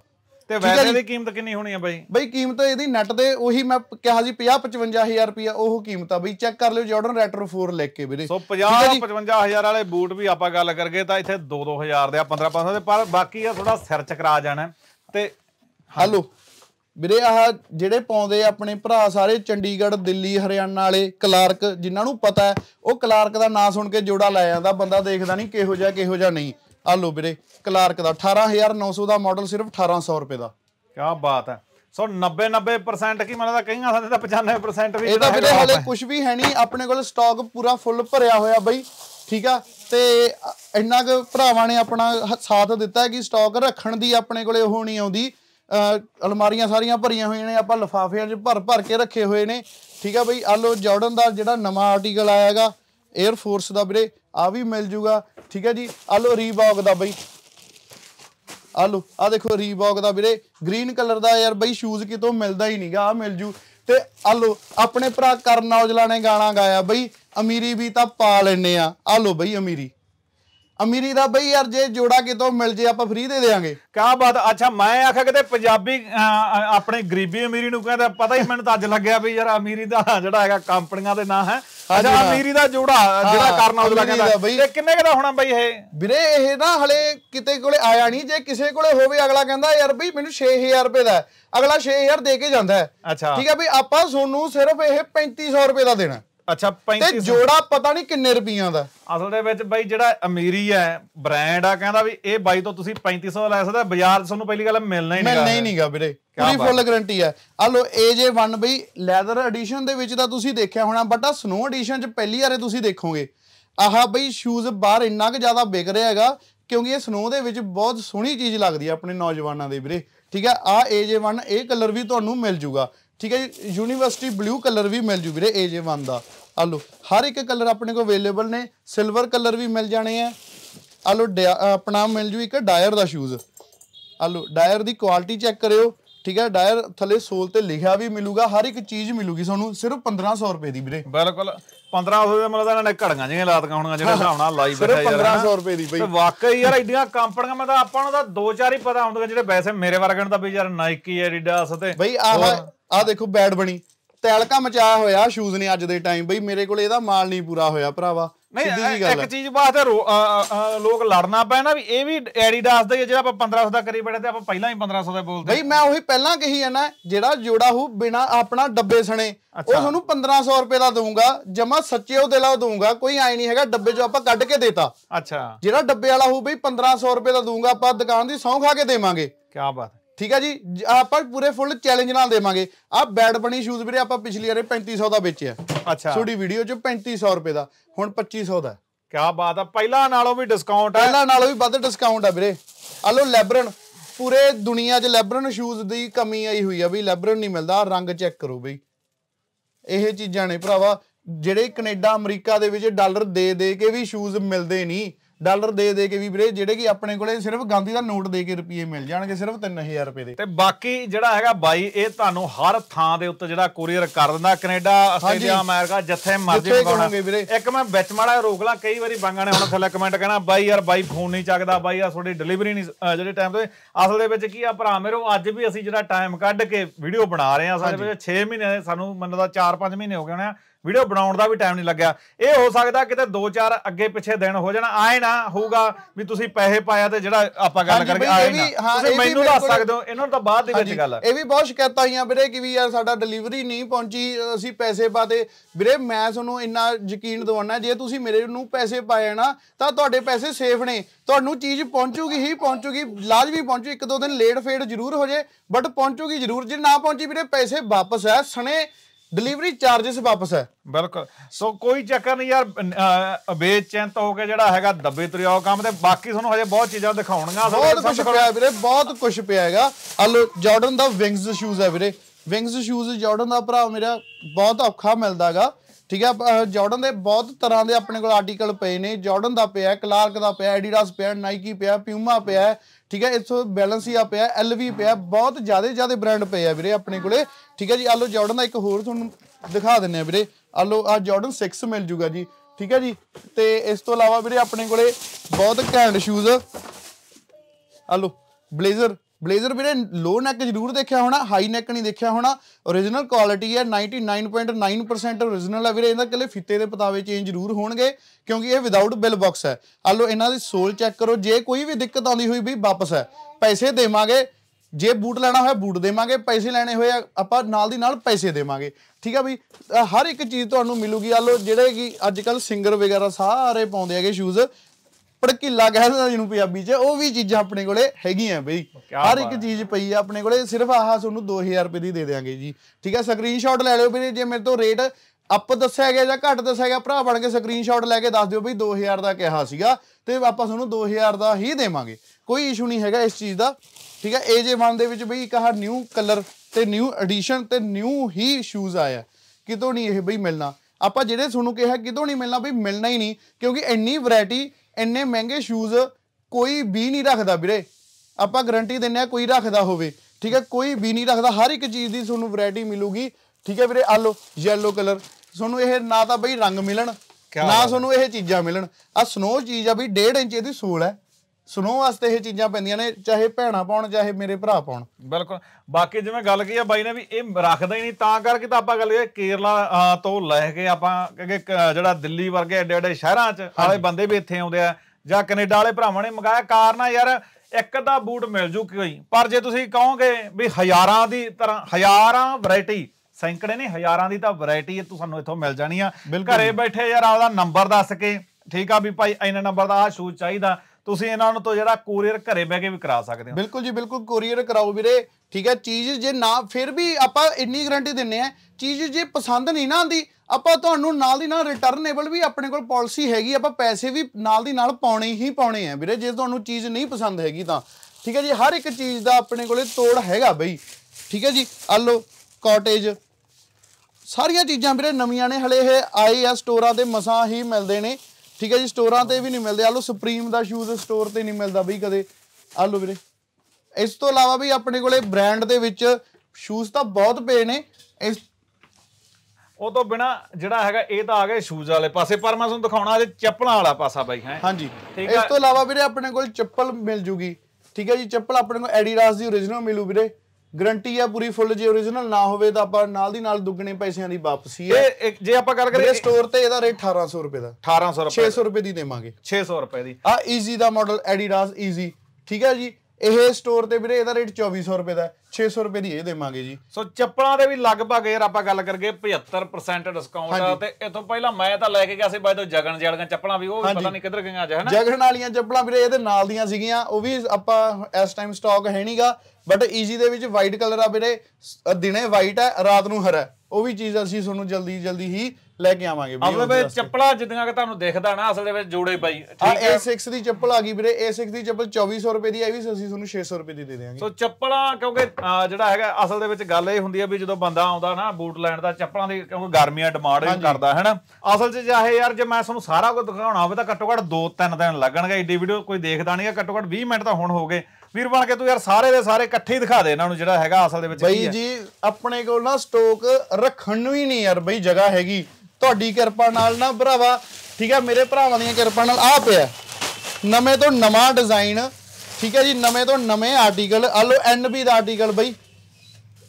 ਤੇ ਵੈਸੇ ਦੀ ਕੀਮਤ ਕਿੰਨੀ ਹੋਣੀ ਆ ਬਾਈ ਬਾਈ ਕੀਮਤ ਇਹਦੀ ਨੈਟ ਦੇ ਉਹੀ ਮੈਂ ਕਿਹਾ ਸੀ 50 55000 ਰੁਪਿਆ ਉਹ ਕੀਮਤ ਆ ਬਾਈ ਚੈੱਕ ਕਰ ਲਿਓ ਜਾਰਡਨ ਰੈਟਰੋ 4 ਲਿਖ ਕੇ ਵੀਰੇ ਸੋ 50 55000 ਵਾਲੇ ਬੂਟ ਵੀ ਆਪਾਂ ਗੱਲ ਕਰਗੇ ਤਾਂ ਇੱਥੇ 2 2000 ਦੇ ਆ 15 500 ਦੇ ਪਰ ਬਾਕੀ ਆ ਥੋੜਾ ਸਿਰ ਚਕਰਾ ਜਾਣਾ ਤੇ ਹਲੋ ਵੀਰੇ ਆਹ ਜਿਹੜੇ ਪਾਉਂਦੇ ਆਪਣੇ ਭਰਾ ਸਾਰੇ ਚੰਡੀਗੜ੍ਹ ਦਿੱਲੀ ਹਰਿਆਣਾ ਵਾਲੇ ਕਲਾਰਕ ਜਿਨ੍ਹਾਂ ਨੂੰ ਪਤਾ ਉਹ ਕਲਾਰਕ ਦਾ ਨਾਂ ਸੁਣ ਕੇ ਜੋੜਾ ਲੈ ਜਾਂਦਾ ਬੰਦਾ ਦੇਖਦਾ ਨਹੀਂ ਕਿਹੋ ਜਿਹਾ ਕਿਹੋ ਜਿਹਾ ਨਹੀਂ ਆ ਲੋ ਵੀਰੇ ਕਲਾਰਕ ਦਾ 18900 ਦਾ ਮਾਡਲ ਸਿਰਫ 1800 ਰੁਪਏ ਦਾ ਕੀ ਬਾਤ ਹੈ ਸੋ 90 90% ਕੀ ਮਤਲਬ ਕਈਆਂ ਸਾਡੇ ਤਾਂ 95% ਵੀ ਇਹ ਤਾਂ ਵੀਰੇ ਹਲੇ ਕੁਝ ਵੀ ਹੈ ਨਹੀਂ ਆਪਣੇ ਕੋਲ ਸਟਾਕ ਪੂਰਾ ਫੁੱਲ ਭਰਿਆ ਹੋਇਆ ਬਈ ਠੀਕ ਆ ਤੇ ਇੰਨਾ ਕੁ ਭਰਾਵਾਂ ਨੇ ਆਪਣਾ ਸਾਥ ਦਿੱਤਾ ਕਿ ਸਟਾਕ ਰੱਖਣ ਦੀ ਆਪਣੇ ਕੋਲੇ ਉਹ ਨਹੀਂ ਆਉਂਦੀ ਅਲਮਾਰੀਆਂ ਸਾਰੀਆਂ ਭਰੀਆਂ ਹੋਈਆਂ ਨੇ ਆਪਾਂ ਲਫਾਫਿਆਂ 'ਚ ਭਰ ਭਰ ਕੇ ਰੱਖੇ ਹੋਏ ਨੇ ਠੀਕ ਆ ਬਈ ਆਲੋ ਜਾਰਡਨ ਦਾ ਜਿਹੜਾ ਨਵਾਂ ਆਰਟੀਕਲ ਆਇਆਗਾ 에ਅਰ ਫੋਰਸ ਦਾ ਵੀਰੇ ਆ ਵੀ ਮਿਲ ਜੂਗਾ ਠੀਕ ਹੈ ਜੀ ਆ ਲੋ ਰੀਬੌਕ ਦਾ ਬਈ ਆ ਲੋ ਆ ਦੇਖੋ ਰੀਬੌਕ ਦਾ ਵੀਰੇ ਗ੍ਰੀਨ ਕਲਰ ਦਾ ਯਾਰ ਬਈ ਸ਼ੂਜ਼ ਕਿਤੋਂ ਮਿਲਦਾ ਹੀ ਨਹੀਂਗਾ ਆ ਮਿਲ ਜੂ ਤੇ ਆ ਲੋ ਆਪਣੇ ਭਰਾ ਕਰਨ ਔਜਲਾ ਨੇ ਗਾਣਾ ਗਾਇਆ ਬਈ ਅਮੀਰੀ ਵੀ ਤਾਂ ਪਾ ਲੈਣੇ ਆ ਆ ਲੋ ਬਈ ਅਮੀਰੀ ਅਮੀਰੀ ਦਾ ਬਈ ਯਾਰ ਜੇ ਜੋੜਾ ਕਿਤੋਂ ਮਿਲ ਜੇ ਆਪਾਂ ਫ੍ਰੀ ਦੇ ਦੇਾਂਗੇ ਕਾ ਬਾਤ ਅੱਛਾ ਮੈਂ ਆਖਿਆ ਕਿਤੇ ਪੰਜਾਬੀ ਆਪਣੇ ਗਰੀਬੀ ਅਮੀਰੀ ਨੂੰ ਕਹਿੰਦਾ ਪਤਾ ਹੀ ਮੈਨੂੰ ਤਾਂ ਅੱਜ ਲੱਗਿਆ ਵੀ ਯਾਰ ਅਮੀਰੀ ਦਾ ਜਿਹੜਾ ਹੈਗਾ ਕੰਪਨੀਆਂ ਦੇ ਨਾਂ ਹੈ ਅੱਛਾ ਅਮੀਰੀ ਦਾ ਜੋੜਾ ਜਿਹੜਾ ਕਰਨ ਔਜਲਾ ਕਹਿੰਦਾ ਤੇ ਕਿੰਨੇ ਕਦਾ ਹੋਣਾ ਬਈ ਇਹ ਵੀਰੇ ਇਹ ਨਾ ਹਲੇ ਕਿਤੇ ਕੋਲੇ ਆਇਆ ਨਹੀਂ ਜੇ ਕਿਸੇ ਕੋਲੇ ਹੋਵੇ ਅਗਲਾ ਕਹਿੰਦਾ ਯਾਰ ਬਈ ਮੈਨੂੰ 6000 ਰੁਪਏ ਦਾ ਅਗਲਾ 6000 ਦੇ ਕੇ ਜਾਂਦਾ ਹੈ ਠੀਕ ਹੈ ਬਈ ਆਪਾਂ ਸੋਨੂੰ ਸਿਰਫ ਇਹ 3500 ਰੁਪਏ ਦਾ ਦੇਣਾ ਅੱਛਾ 35 ਤੇ ਜੋੜਾ ਪਤਾ ਨਹੀਂ ਕਿੰਨੇ ਰੁਪਈਆਂ ਦਾ ਅਸਲ ਦੇ ਵਿੱਚ ਬਾਈ ਜਿਹੜਾ ਅਮੀਰੀ ਹੈ ਬ੍ਰਾਂਡ ਆ ਕਹਿੰਦਾ ਵੀ ਇਹ ਬਾਈ ਤੋਂ ਤੁਸੀਂ 3500 ਲੈ ਸਕਦੇ ਬਾਜ਼ਾਰ ਤੁਹਾਨੂੰ ਪਹਿਲੀ ਗੱਲ ਮਿਲਣਾ ਹੀ ਨਹੀਂ ਮਿਲਣਾ ਹੀ ਨਹੀਂਗਾ ਵੀਰੇ ਪੂਰੀ ਫੁੱਲ ਗਾਰੰਟੀ ਹੈ ਆ ਲੋ AJ1 ਬਈ ਲੈਦਰ ਐਡੀਸ਼ਨ ਦੇ ਵਿੱਚ ਤਾਂ ਤੁਸੀਂ ਦੇਖਿਆ ਹੋਣਾ ਬਟ ਆ ਸਨੋ ਐਡੀਸ਼ਨ ਚ ਪਹਿਲੀ ਵਾਰੇ ਤੁਸੀਂ ਦੇਖੋਗੇ ਆਹਾ ਬਈ ਸ਼ੂਜ਼ ਬਾਹਰ ਇੰਨਾ ਕ ਜ਼ਿਆਦਾ ਵਿਕ ਰਿਹਾ ਹੈਗਾ ਕਿਉਂਕਿ ਇਹ ਸਨੋ ਦੇ ਵਿੱਚ ਬਹੁਤ ਸੋਹਣੀ ਚੀਜ਼ ਲੱਗਦੀ ਹੈ ਆਪਣੇ ਨੌਜਵਾਨਾਂ ਦੇ ਵੀਰੇ ਠੀਕ ਹੈ ਆ AJ1 ਇਹ ਕਲਰ ਵੀ ਤੁਹਾਨੂੰ ਮਿਲ ਜੂਗਾ ਠੀਕ ਹੈ ਯੂਨੀਵਰਸਿਟੀ ਬਲੂ ਕਲਰ ਵੀ ਮਿਲ ਜੂ ਵੀਰੇ AJ1 ਦਾ ਆ ਲੋ ਹਰ ਇੱਕ ਕਲਰ ਆਪਣੇ ਕੋਲ ਅਵੇਲੇਬਲ ਨੇ ਸਿਲਵਰ ਕਲਰ ਵੀ ਮਿਲ ਜਾਣੇ ਆ ਆ ਲੋ ਆਪਣਾ ਮਿਲ ਜੂ ਇੱਕ ਡਾਇਰ ਦਾ ਸ਼ੂਜ਼ ਆ ਲੋ ਡਾਇਰ ਦੀ ਕੁਆਲਿਟੀ ਚੈੱਕ ਕਰਿਓ ਠੀਕ ਹੈ ਡਾਇਰ ਥੱਲੇ ਸੋਲ ਤੇ ਲਿਖਿਆ ਵੀ ਮਿਲੂਗਾ ਹਰ ਇੱਕ ਚੀਜ਼ ਮਿਲੂਗੀ ਤੁਹਾਨੂੰ ਸਿਰਫ 1500 ਰੁਪਏ ਦੀ ਵੀਰੇ ਬਿਲਕੁਲ 1500 ਦੇ ਮਤਲਬ ਇਹਨਾਂ ਨੇ ਘੜੀਆਂ ਜਿਹੀਆਂ ਲਾਤਕਾਂ ਹੋਣੀਆਂ ਜਿਹੜੇ ਹਿਸਾਬਣਾ ਨਾਲ ਲਾਈ ਬੈਠਾ ਯਾਰ 1500 ਰੁਪਏ ਦੀ ਬਈ ਵਾਕਈ ਯਾਰ ਐਡੀਆਂ ਕੰਪਨੀਆਂ ਮੈਂ ਤਾਂ ਆਪਾਂ ਨੂੰ ਤਾਂ ਦੋ ਚਾਰ ਹੀ ਪਤਾ ਹੁੰਦੀਆਂ ਜਿਹੜੇ ਵੈਸੇ ਮੇਰੇ ਵਰਗਣ ਦਾ ਵੀ ਯਾਰ ਨਾਈਕੀ ਐਡੀਡਾਸ ਤੇ ਬਈ ਆਹ ਆ ਦੇਖੋ ਬੈਡ ਬਣੀ ਤੈਲਕਾ ਮਚਾਇਆ ਹੋਇਆ ਸ਼ੂਜ਼ ਨੇ ਅੱਜ ਦੇ ਟਾਈਮ ਬਈ ਮੇਰੇ ਕੋਲ ਇਹਦਾ ਮਾਲ ਨਹੀਂ ਪੂਰਾ ਹੋਇਆ ਭਰਾਵਾ ਸਿੱਧੀ ਜੀ ਗੱਲ ਇੱਕ ਚੀਜ਼ ਵਾਸਤੇ ਲੋਕ ਲੜਨਾ ਪੈਣਾ ਵੀ ਇਹ ਵੀ ਐਡੀਡਾਸ ਦਾ ਜਿਹੜਾ ਆਪਾਂ 1500 ਦਾ ਕਰੀ ਬੜੇ ਤੇ ਆਪਾਂ ਪਹਿਲਾਂ ਹੀ 1500 ਦਾ ਬੋਲਦੇ ਬਈ ਮੈਂ ਉਹੀ ਪਹਿਲਾਂ ਕਹੀ ਜਾਣਾ ਜਿਹੜਾ ਜੋੜਾ ਹੋ ਬਿਨਾ ਆਪਣਾ ਡੱਬੇ ਸਣੇ ਉਹ ਤੁਹਾਨੂੰ 1500 ਰੁਪਏ ਦਾ ਦਊਂਗਾ ਜਮਾ ਸੱਚੇ ਉਹ ਦਿਲੋਂ ਦਊਂਗਾ ਕੋਈ ਆਈ ਨਹੀਂ ਹੈਗਾ ਡੱਬੇ ਚੋਂ ਆਪਾਂ ਕੱਢ ਕੇ ਦੇਤਾ ਅੱਛਾ ਜਿਹੜਾ ਡੱਬੇ ਵਾਲਾ ਹੋ ਬਈ 1500 ਰੁਪਏ ਦਾ ਦਊਂਗਾ ਆਪਾਂ ਦੁਕਾਨ ਦੀ ਸੌਂ ਖਾ ਕੇ ਦੇਵਾਂਗੇ ਕੀ ਬਾਤ ਠੀਕ ਹੈ ਜੀ ਆਪਾਂ ਪੂਰੇ ਫੁੱਲ ਚੈਲੰਜ ਨਾਲ ਦੇਵਾਂਗੇ ਆ ਬੈਡ ਬਣੀ ਸ਼ੂਜ਼ ਵੀਰੇ ਆਪਾਂ ਪਿਛਲੀ ਵਾਰੇ 3500 ਦਾ ਵੇਚਿਆ ਅੱਛਾ ਤੁਹਾਡੀ ਵੀਡੀਓ ਚ 3500 ਰੁਪਏ ਦਾ ਹੁਣ 2500 ਦਾ ਕਿਆ ਬਾਤ ਆ ਪਹਿਲਾਂ ਨਾਲੋਂ ਵੀ ਡਿਸਕਾਊਂਟ ਆ ਪਹਿਲਾਂ ਨਾਲੋਂ ਵੀ ਵੱਧ ਡਿਸਕਾਊਂਟ ਆ ਵੀਰੇ ਆ ਲੋ ਲੈਬਰਨ ਪੂਰੇ ਦੁਨੀਆ 'ਚ ਲੈਬਰਨ ਸ਼ੂਜ਼ ਦੀ ਕਮੀ ਆਈ ਹੋਈ ਆ ਵੀ ਲੈਬਰਨ ਨਹੀਂ ਮਿਲਦਾ ਰੰਗ ਚੈੱਕ ਕਰੋ ਬਈ ਇਹ ਚੀਜ਼ਾਂ ਨੇ ਭਰਾਵਾ ਜਿਹੜੇ ਕੈਨੇਡਾ ਅਮਰੀਕਾ ਦੇ ਵਿੱਚ ਡਾਲਰ ਦੇ ਦੇ ਕੇ ਵੀ ਸ਼ੂਜ਼ ਮਿਲਦੇ ਨਹੀਂ ਡਾਲਰ ਦੇ ਦੇ ਕੇ ਵੀ ਵੀਰੇ ਜਿਹੜੇ ਕਿ ਆਪਣੇ ਕੋਲੇ ਸਿਰਫ ਗਾਂਧੀ ਦਾ ਨੋਟ ਦੇ ਕੇ ਰੁਪਏ ਮਿਲ ਜਾਣਗੇ ਸਿਰਫ 3000 ਰੁਪਏ ਦੇ ਤੇ ਬਾਕੀ ਜਿਹੜਾ ਹੈਗਾ ਬਾਈ ਇਹ ਤੁਹਾਨੂੰ ਹਰ ਥਾਂ ਦੇ ਉੱਤੇ ਜਿਹੜਾ ਕੋਰੀਅਰ ਕਰ ਦਿੰਦਾ ਕੈਨੇਡਾ ਆਸਟ੍ਰੇਲੀਆ ਅਮਰੀਕਾ ਜਿੱਥੇ ਮਰਜ਼ੀ ਮੰਗਾਉਣਾ ਇੱਕ ਮੈਂ ਵਿੱਚ ਮਾੜਾ ਰੋਕ ਲਾ ਕਈ ਵਾਰੀ ਬੰਗਾਂ ਨੇ ਹੁਣ ਥੱਲੇ ਕਮੈਂਟ ਕਹਿਣਾ ਬਾਈ ਯਾਰ ਬਾਈ ਫੋਨ ਨਹੀਂ ਚੱਕਦਾ ਬਾਈ ਆ ਤੁਹਾਡੀ ਡਿਲੀਵਰੀ ਨਹੀਂ ਜਿਹੜੇ ਟਾਈਮ ਤੇ ਅਸਲ ਦੇ ਵਿੱਚ ਕੀ ਆ ਭਰਾ ਮੇਰੋ ਅੱਜ ਵੀ ਅਸੀਂ ਜਿਹੜਾ ਟਾਈਮ ਕੱਢ ਕੇ ਵੀਡੀਓ ਬਣਾ ਰਹੇ ਆ ਸਾਡੇ ਵਿੱਚ 6 ਮਹੀਨੇ ਸਾਨੂੰ ਮੰਨਦਾ 4-5 ਮਹੀਨੇ ਹੋ ਗਏ ਹੋਣੇ ਆ ਵੀਡੀਓ ਬਣਾਉਣ ਦਾ ਵੀ ਟਾਈਮ ਨਹੀਂ ਲੱਗਿਆ ਇਹ ਹੋ ਸਕਦਾ ਕਿਤੇ 2-4 ਅੱਗੇ ਪਿੱਛੇ ਦਿਨ ਹੋ ਜਾਣਾ ਆਏ ਨਾ ਹੋਊਗਾ ਵੀ ਤੁਸੀਂ ਪੈਸੇ ਪਾਇਆ ਤੇ ਜਿਹੜਾ ਆਪਾਂ ਗੱਲ ਕਰਕੇ ਆਏ ਨਾ ਤੁਸੀਂ ਮੈਨੂੰ ਦੱਸ ਸਕਦੇ ਹੋ ਇਹਨਾਂ ਨੂੰ ਤਾਂ ਬਾਅਦ ਦੇ ਵਿੱਚ ਗੱਲ ਇਹ ਵੀ ਬਹੁਤ ਸ਼ਿਕਾਇਤਾਂ ਆਈਆਂ ਵੀਰੇ ਕਿ ਵੀ ਯਾਰ ਸਾਡਾ ਡਿਲੀਵਰੀ ਨਹੀਂ ਪਹੁੰਚੀ ਅਸੀਂ ਪੈਸੇ ਪਾਤੇ ਵੀਰੇ ਮੈਂ ਤੁਹਾਨੂੰ ਇੰਨਾ ਯਕੀਨ ਦਿਵਾਉਣਾ ਜੇ ਤੁਸੀਂ ਮੇਰੇ ਨੂੰ ਪੈਸੇ ਪਾਏ ਨਾ ਤਾਂ ਤੁਹਾਡੇ ਪੈਸੇ ਸੇਫ ਨੇ ਤੁਹਾਨੂੰ ਚੀਜ਼ ਪਹੁੰਚੂਗੀ ਹੀ ਪਹੁੰਚੂਗੀ ਲਾਜ਼ਮੀ ਪਹੁੰਚੂ ਇੱਕ ਦੋ ਦਿਨ ਲੇਟ ਫੇਡ ਜ਼ਰੂਰ ਹੋ ਜੇ ਬਟ ਪਹੁੰਚੂਗੀ ਜ਼ਰੂਰ ਜੇ ਨਾ ਪਹੁੰਚੀ ਵੀਰੇ ਪੈਸੇ ਵਾਪਸ ਹੈ ਸਣੇ ਡਿਲੀਵਰੀ ਚਾਰजेस ਵਾਪਸ ਹੈ ਬਿਲਕੁਲ ਸੋ ਕੋਈ ਚੱਕਰ ਨਹੀਂ ਯਾਰ ਬੇਚੈਂਤ ਹੋ ਕੇ ਜਿਹੜਾ ਹੈਗਾ ਦੱਬੇ ਤੁਰਿਆਓ ਕੰਮ ਤੇ ਬਾਕੀ ਤੁਹਾਨੂੰ ਹਜੇ ਬਹੁਤ ਚੀਜ਼ਾਂ ਦਿਖਾਉਣੀਆਂ ਬਹੁਤ ਕੁਝ ਪਿਆ ਵੀਰੇ ਬਹੁਤ ਕੁਝ ਪਿਆ ਹੈਗਾ ਹਲੋ ਜਾਰਡਨ ਦਾ ਵਿੰਗਸ ਸ਼ੂਜ਼ ਹੈ ਵੀਰੇ ਵਿੰਗਸ ਸ਼ੂਜ਼ ਜਾਰਡਨ ਦਾ ਭਰਾ ਮੇਰਾ ਬਹੁਤ ਔਖਾ ਮਿਲਦਾਗਾ ਠੀਕ ਹੈ ਜਾਰਡਨ ਦੇ ਬਹੁਤ ਤਰ੍ਹਾਂ ਦੇ ਆਪਣੇ ਕੋਲ ਆਰਟੀਕਲ ਪਏ ਨੇ ਜਾਰਡਨ ਦਾ ਪਿਆ ਕਲਾਰਕ ਦਾ ਪਿਆ ਐਡੀਡਾਸ ਪਿਆ ਨਾਈਕੀ ਪਿਆ ਪਿਊਮਾ ਪਿਆ ਠੀਕ ਹੈ ਇਥੋਂ ਬੈਲੈਂਸ ਹੀ ਆ ਪਿਆ ਐਲਵੀ ਪਿਆ ਬਹੁਤ ਜਿਆਦੇ ਜਿਆਦੇ ਬ੍ਰਾਂਡ ਪਏ ਆ ਵੀਰੇ ਆਪਣੇ ਕੋਲੇ ਠੀਕ ਹੈ ਜੀ ਆਲੋ ਜਾਰਡਨ ਦਾ ਇੱਕ ਹੋਰ ਤੁਹਾਨੂੰ ਦਿਖਾ ਦਿੰਨੇ ਆ ਵੀਰੇ ਆਲੋ ਆ ਜਾਰਡਨ 6 ਮਿਲ ਜੂਗਾ ਜੀ ਠੀਕ ਹੈ ਜੀ ਤੇ ਇਸ ਤੋਂ ਇਲਾਵਾ ਵੀਰੇ ਆਪਣੇ ਕੋਲੇ ਬਹੁਤ ਘੈਂਟ ਸ਼ੂਜ਼ ਆਲੋ ਬਲੇਜ਼ਰ ਬਲੇਜ਼ਰ ਵੀਰੇ ਲੋ ਨੈਕ ਜ਼ਰੂਰ ਦੇਖਿਆ ਹੋਣਾ ਹਾਈ ਨੈਕ ਨਹੀਂ ਦੇਖਿਆ ਹੋਣਾ origignal ਕੁਆਲਿਟੀ ਹੈ 99.9% origignal ਹੈ ਵੀਰੇ ਇਹਦਾ ਕੱਲੇ ਫਿੱਤੇ ਦੇ ਪਤਾਵੇ ਚੇਂਜ ਜ਼ਰੂਰ ਹੋਣਗੇ ਕਿਉਂਕਿ ਇਹ ਵਿਦਆਊਟ ਬਿਲ ਬਾਕਸ ਹੈ ਆ ਲੋ ਇਹਨਾਂ ਦੀ ਸੋਲ ਚੈੱਕ ਕਰੋ ਜੇ ਕੋਈ ਵੀ ਦਿੱਕਤ ਆਉਂਦੀ ਹੋਈ ਵੀ ਵਾਪਸ ਹੈ ਪੈਸੇ ਦੇਵਾਂਗੇ ਜੇ ਬੂਟ ਲੈਣਾ ਹੋਇਆ ਬੂਟ ਦੇਵਾਂਗੇ ਪੈਸੇ ਲੈਣੇ ਹੋਏ ਆਪਾਂ ਨਾਲ ਦੀ ਨਾਲ ਪੈਸੇ ਦੇਵਾਂਗੇ ਠੀਕ ਆ ਵੀ ਹਰ ਇੱਕ ਚੀਜ਼ ਤੁਹਾਨੂੰ ਮਿਲੂਗੀ ਆ ਲੋ ਜਿਹੜੇ ਕਿ ਅੱਜ ਕੱਲ ਸਿੰਗਰ ਵਗੈਰਾ ਸਾਰੇ ਪਾਉਂਦੇ ਹੈਗੇ ਸ਼ੂਜ਼ ਕਿੱਲਾ ਕਹਿ ਦਿੰਦਾ ਜਿਹਨੂੰ ਪੰਜਾਬੀ 'ਚ ਉਹ ਵੀ ਚੀਜ਼ਾਂ ਆਪਣੇ ਕੋਲੇ ਹੈਗੀਆਂ ਬਈ ਹਰ ਇੱਕ ਚੀਜ਼ ਪਈ ਆ ਆਪਣੇ ਕੋਲੇ ਸਿਰਫ ਆਹ ਤੁਹਾਨੂੰ 2000 ਰੁਪਏ ਦੀ ਦੇ ਦੇਵਾਂਗੇ ਜੀ ਠੀਕ ਆ ਸਕਰੀਨਸ਼ਾਟ ਲੈ ਲਿਓ ਵੀਰੇ ਜੇ ਮੇਰੇ ਤੋਂ ਰੇਟ ਅੱਪ ਦੱਸਿਆ ਗਿਆ ਜਾਂ ਘੱਟ ਦੱਸਿਆ ਗਿਆ ਭਰਾ ਬਣ ਕੇ ਸਕਰੀਨਸ਼ਾਟ ਲੈ ਕੇ ਦੱਸ ਦਿਓ ਬਈ 2000 ਦਾ ਕਿਹਾ ਸੀਗਾ ਤੇ ਆਪਾਂ ਤੁਹਾਨੂੰ 2000 ਦਾ ਹੀ ਦੇਵਾਂਗੇ ਕੋਈ ਇਸ਼ੂ ਨਹੀਂ ਹੈਗਾ ਇਸ ਚੀਜ਼ ਦਾ ਠੀਕ ਹੈ AJ1 ਦੇ ਵਿੱਚ ਬਈ ਇੱਕ ਹਰ ਨਿਊ ਕਲਰ ਤੇ ਨਿਊ ਐਡੀਸ਼ਨ ਤੇ ਨਿਊ ਹੀ ਸ਼ੂਜ਼ ਆਇਆ ਕਿਤੋਂ ਨਹੀਂ ਇਹ ਬਈ ਮਿਲਣਾ ਆਪਾਂ ਜਿਹੜੇ ਤੁਹਾਨੂੰ ਕਿਹਾ ਕਿਤੋਂ ਨਹੀਂ ਮਿਲਣਾ ਬਈ ਮਿਲਣਾ ਹੀ ਨਹੀਂ ਕਿਉਂਕਿ ਇੰਨੀ ਵੈਰਾਈਟੀ ਇੰਨੇ ਮਹਿੰਗੇ ਸ਼ੂਜ਼ ਕੋਈ ਵੀ ਨਹੀਂ ਰੱਖਦਾ ਵੀਰੇ ਆਪਾਂ ਗਾਰੰਟੀ ਦਿੰਨੇ ਆ ਕੋਈ ਰੱਖਦਾ ਹੋਵੇ ਠੀਕ ਹੈ ਕੋਈ ਵੀ ਨਹੀਂ ਰੱਖਦਾ ਹਰ ਇੱਕ ਚੀਜ਼ ਦੀ ਤੁਹਾਨੂੰ ਵੈਰਾਈਟੀ ਮਿਲੂਗੀ ਠੀਕ ਹੈ ਵੀਰੇ ਆ ਲੋ yellow ਕਲਰ ਤੁਹਾਨੂੰ ਇਹ ਨਾ ਤਾਂ ਬਈ ਰੰਗ ਮਿਲਣ ਨਾ ਤੁਹਾਨੂੰ ਇਹ ਚੀਜ਼ਾਂ ਮਿਲਣ ਆ ਸਨੋ ਚੀਜ਼ ਆ ਬਈ 1.5 ਇੰਚ ਦੀ ਸੋਲ ਹੈ ਸੁਣੋ ਵਾਸਤੇ ਇਹ ਚੀਜ਼ਾਂ ਪੈਂਦੀਆਂ ਨੇ ਚਾਹੇ ਭੈਣਾ ਪਾਉਣ ਚਾਹੇ ਮੇਰੇ ਭਰਾ ਪਾਉਣ ਬਿਲਕੁਲ ਬਾਕੀ ਜਿਵੇਂ ਗੱਲ ਕੀ ਆ ਬਾਈ ਨੇ ਵੀ ਇਹ ਰੱਖਦਾ ਹੀ ਨਹੀਂ ਤਾਂ ਕਰਕੇ ਤਾਂ ਆਪਾਂ ਗੱਲ ਇਹ ਕੇਰਲਾ ਤੋਂ ਲੈ ਕੇ ਆਪਾਂ ਕਿ ਜਿਹੜਾ ਦਿੱਲੀ ਵਰਗੇ ਐਡੇ ਐਡੇ ਸ਼ਹਿਰਾਂ 'ਚ ਵਾਲੇ ਬੰਦੇ ਵੀ ਇੱਥੇ ਆਉਂਦੇ ਆ ਜਾਂ ਕੈਨੇਡਾ ਵਾਲੇ ਭਰਾਵਾਂ ਨੇ ਮੰਗਾਇਆ ਕਾਰਨ ਆ ਯਾਰ ਇੱਕ ਦਾ ਬੂਟ ਮਿਲ ਜੂ ਕੋਈ ਪਰ ਜੇ ਤੁਸੀਂ ਕਹੋਗੇ ਵੀ ਹਜ਼ਾਰਾਂ ਦੀ ਤਰ੍ਹਾਂ ਹਜ਼ਾਰਾਂ ਵੈਰਾਈਟੀ ਸੈਂਕੜੇ ਨੇ ਹਜ਼ਾਰਾਂ ਦੀ ਤਾਂ ਵੈਰਾਈਟੀ ਤੁਹਾਨੂੰ ਇੱਥੋਂ ਮਿਲ ਜਾਣੀ ਆ ਘਰੇ ਬੈਠੇ ਯਾਰ ਆਪਦਾ ਨੰਬਰ ਦੱਸ ਕੇ ਠੀਕ ਆ ਵੀ ਭਾਈ ਇਹਨਾਂ ਨੰਬਰ ਦਾ ਆ ਸ਼ੂਜ਼ ਚਾਹੀਦਾ ਤੁਸੀਂ ਇਹਨਾਂ ਨੂੰ ਤੋਂ ਜਿਹੜਾ ਕੂਰੀਅਰ ਘਰੇ ਬਹਿ ਕੇ ਵੀ ਕਰਾ ਸਕਦੇ ਹੋ ਬਿਲਕੁਲ ਜੀ ਬਿਲਕੁਲ ਕੂਰੀਅਰ ਕਰਾਓ ਵੀਰੇ ਠੀਕ ਹੈ ਚੀਜ਼ ਜੇ ਨਾ ਫਿਰ ਵੀ ਆਪਾਂ ਇੰਨੀ ਗਾਰੰਟੀ ਦਿੰਨੇ ਆ ਚੀਜ਼ ਜੇ ਪਸੰਦ ਨਹੀਂ ਨਾ ਆਂਦੀ ਆਪਾਂ ਤੁਹਾਨੂੰ ਨਾਲ ਦੀ ਨਾਲ ਰਿਟਰਨੇਬਲ ਵੀ ਆਪਣੇ ਕੋਲ ਪਾਲਿਸੀ ਹੈਗੀ ਆਪਾਂ ਪੈਸੇ ਵੀ ਨਾਲ ਦੀ ਨਾਲ ਪਾਉਣੇ ਹੀ ਪਾਉਣੇ ਆ ਵੀਰੇ ਜੇ ਤੁਹਾਨੂੰ ਚੀਜ਼ ਨਹੀਂ ਪਸੰਦ ਹੈਗੀ ਤਾਂ ਠੀਕ ਹੈ ਜੀ ਹਰ ਇੱਕ ਚੀਜ਼ ਦਾ ਆਪਣੇ ਕੋਲੇ ਤੋੜ ਹੈਗਾ ਬਈ ਠੀਕ ਹੈ ਜੀ ਆਲੋ ਕਾਟੇਜ ਸਾਰੀਆਂ ਚੀਜ਼ਾਂ ਵੀਰੇ ਨਵੀਆਂ ਨੇ ਹਲੇ ਇਹ ਆਏ ਆ ਸਟੋਰਾਂ ਦੇ ਮਸਾਂ ਹੀ ਮਿਲਦੇ ਨੇ ਠੀਕ ਹੈ ਜੀ ਸਟੋਰਾਂ ਤੇ ਵੀ ਨਹੀਂ ਮਿਲਦੇ ਆਲੋ ਸੁਪਰੀਮ ਦਾ ਸ਼ੂਜ਼ ਸਟੋਰ ਤੇ ਨਹੀਂ ਮਿਲਦਾ ਬਈ ਕਦੇ ਆਲੋ ਵੀਰੇ ਇਸ ਤੋਂ ਇਲਾਵਾ ਵੀ ਆਪਣੇ ਕੋਲੇ ਬ੍ਰਾਂਡ ਦੇ ਵਿੱਚ ਸ਼ੂਜ਼ ਤਾਂ ਬਹੁਤ ਪਏ ਨੇ ਇਸ ਉਹ ਤੋਂ ਬਿਨਾ ਜਿਹੜਾ ਹੈਗਾ ਇਹ ਤਾਂ ਆ ਗਏ ਸ਼ੂਜ਼ ਵਾਲੇ ਪਾਸੇ ਪਰ ਮੈਂ ਤੁਹਾਨੂੰ ਦਿਖਾਉਣਾ ਅਜੇ ਚੱਪਲਾਂ ਵਾਲਾ ਪਾਸਾ ਬਾਈ ਹੈ ਹਾਂਜੀ ਇਸ ਤੋਂ ਇਲਾਵਾ ਵੀਰੇ ਆਪਣੇ ਕੋਲ ਚੱਪਲ ਮਿਲ ਜੂਗੀ ਠੀਕ ਹੈ ਜੀ ਚੱਪਲ ਆਪਣੇ ਕੋਲ ਐਡੀਡਾਸ ਦੀ origignal ਮਿਲੂ ਵੀਰੇ ਗਰੰਟੀ ਆ ਪੂਰੀ ਫੁੱਲ ਜੇ origignal ਨਾ ਹੋਵੇ ਤਾਂ ਆਪਾਂ ਨਾਲ ਦੀ ਨਾਲ ਦੁੱਗਣੇ ਪੈਸਿਆਂ ਦੀ ਵਾਪਸੀ ਹੈ ਇਹ ਜੇ ਆਪਾਂ ਗੱਲ ਕਰੀਏ ਸਟੋਰ ਤੇ ਇਹਦਾ ਰੇਟ 1800 ਰੁਪਏ ਦਾ 1800 ਰੁਪਏ 600 ਰੁਪਏ ਦੀ ਦੇਵਾਂਗੇ 600 ਰੁਪਏ ਦੀ ਆ ਈਜ਼ੀ ਦਾ ਮਾਡਲ ਐਡੀਡਾਸ ਈਜ਼ੀ ਠੀਕ ਹੈ ਜੀ ਇਹ ਸਟੋਰ ਤੇ ਵੀਰੇ ਇਹਦਾ ਰੇਟ 2400 ਰੁਪਏ ਦਾ 600 ਰੁਪਏ ਦੀ ਇਹ ਦੇਵਾਂਗੇ ਜੀ ਸੋ ਚੱਪਲਾਂ ਦੇ ਵੀ ਲਗਭਗ ਯਾਰ ਆਪਾਂ ਗੱਲ ਕਰਗੇ 75% ਡਿਸਕਾਊਂਟ ਆ ਤੇ ਇਥੋਂ ਪਹਿਲਾਂ ਮੈਂ ਤਾਂ ਲੈ ਕੇ ਗਿਆ ਸੀ ਬਾਈ ਤੋਂ ਜਗਣ ਜਾਲੀਆਂ ਚੱਪਲਾਂ ਵੀ ਉਹ ਪਤਾ ਨਹੀਂ ਕਿੱਧਰ ਗਈਆਂ ਅੱਜ ਹੈਨਾ ਜਗਣ ਵਾਲੀਆਂ ਚੱਪਲਾਂ ਵੀਰੇ ਇਹਦੇ ਨਾਲ ਦੀਆਂ ਸੀਗੀਆਂ ਉਹ ਵੀ ਆਪਾਂ ਇਸ ਟਾਈਮ ਸਟਾਕ ਹੈ ਨਹੀਂਗਾ ਬਟ ਈਜੀ ਦੇ ਵਿੱਚ ਵਾਈਟ ਕਲਰ ਆ ਵੀਰੇ ਦਿਨੇ ਵਾਈਟ ਹੈ ਰਾਤ ਨੂੰ ਹਰਾ ਉਹ ਵੀ ਚੀਜ਼ ਅਸੀਂ ਤੁਹਾਨੂੰ ਜਲਦੀ ਜਲਦੀ ਹੀ ਲੈ ਕੇ ਆਵਾਂਗੇ ਅਸਲ ਵਿੱਚ ਚੱਪਲਾਂ ਜਿੱਦਾਂ ਕਿ ਤੁਹਾਨੂੰ ਦਿਖਦਾ ਨਾ ਅਸਲ ਦੇ ਵਿੱਚ ਜੋੜੇ ਪਾਈ ਠੀਕ ਹੈ A6 ਦੀ ਚੱਪਲ ਆ ਗਈ ਵੀਰੇ A6 ਦੀ ਚੱਪਲ 2400 ਰੁਪਏ ਦੀ ਆ ਵੀ ਅਸੀਂ ਤੁਹਾਨੂੰ 600 ਰੁਪਏ ਦੀ ਦੇ ਦੇਵਾਂਗੇ ਸੋ ਚੱਪਲਾਂ ਕਿਉਂਕਿ ਜਿਹੜਾ ਹੈਗਾ ਅਸਲ ਦੇ ਵਿੱਚ ਗੱਲ ਇਹ ਹੁੰਦੀ ਆ ਵੀ ਜਦੋਂ ਬੰਦਾ ਆਉਂਦਾ ਨਾ ਬੂਟ ਲੈਣ ਦਾ ਚੱਪਲਾਂ ਦੀ ਕਿਉਂਕਿ ਗਰਮੀਆਂ ਡਿਮਾਂਡ ਹੀ ਕਰਦਾ ਹੈ ਨਾ ਅਸਲ 'ਚ ਚਾਹੇ ਯਾਰ ਜੇ ਮੈਂ ਤੁਹਾਨੂੰ ਸਾਰਾ ਕੁਝ ਦਿਖਾਉਣਾ ਹੋਵੇ ਤਾਂ ਘੱਟੋ ਘੱਟ 2-3 ਦਿਨ ਲੱਗਣਗੇ ਏਡੀ ਵੀਡੀਓ ਕੋਈ ਦੇਖਦਾ ਨਹੀਂ ਘੱਟੋ ਘੱਟ 20 ਮਿੰਟ ਤਾਂ ਹੁਣ ਹੋ ਗਏ ਵੀਰ ਬਣ ਕੇ ਤੂੰ ਯਾਰ ਸਾਰੇ ਦੇ ਸਾਰੇ ਇਕੱਠੇ ਹੀ ਦਿਖਾ ਦੇ ਇਹਨਾਂ ਨੂੰ ਜਿਹੜਾ ਹੈਗਾ ਅਸਲ ਦੇ ਵਿੱਚ ਬਈ ਜੀ ਆਪਣੇ ਕੋਲ ਨਾ ਸਟਾਕ ਰੱਖਣ ਨੂੰ ਹੀ ਨਹੀਂ ਯਾਰ ਬਈ ਜਗ੍ਹਾ ਹੈਗੀ ਤੁਹਾਡੀ ਕਿਰਪਾ ਨਾਲ ਨਾ ਭਰਾਵਾ ਠੀਕ ਹੈ ਮੇਰੇ ਭਰਾਵਾਂ ਦੀਆਂ ਕਿਰਪਾ ਨਾਲ ਆ ਪਿਆ ਨਵੇਂ ਤੋਂ ਨਵਾਂ ਡਿਜ਼ਾਈਨ ਠੀਕ ਹੈ ਜੀ ਨਵੇਂ ਤੋਂ ਨਵੇਂ ਆਰਟੀਕਲ ਆ ਲੋ ਐਨਬੀ ਦਾ ਆਰਟੀਕਲ ਬਈ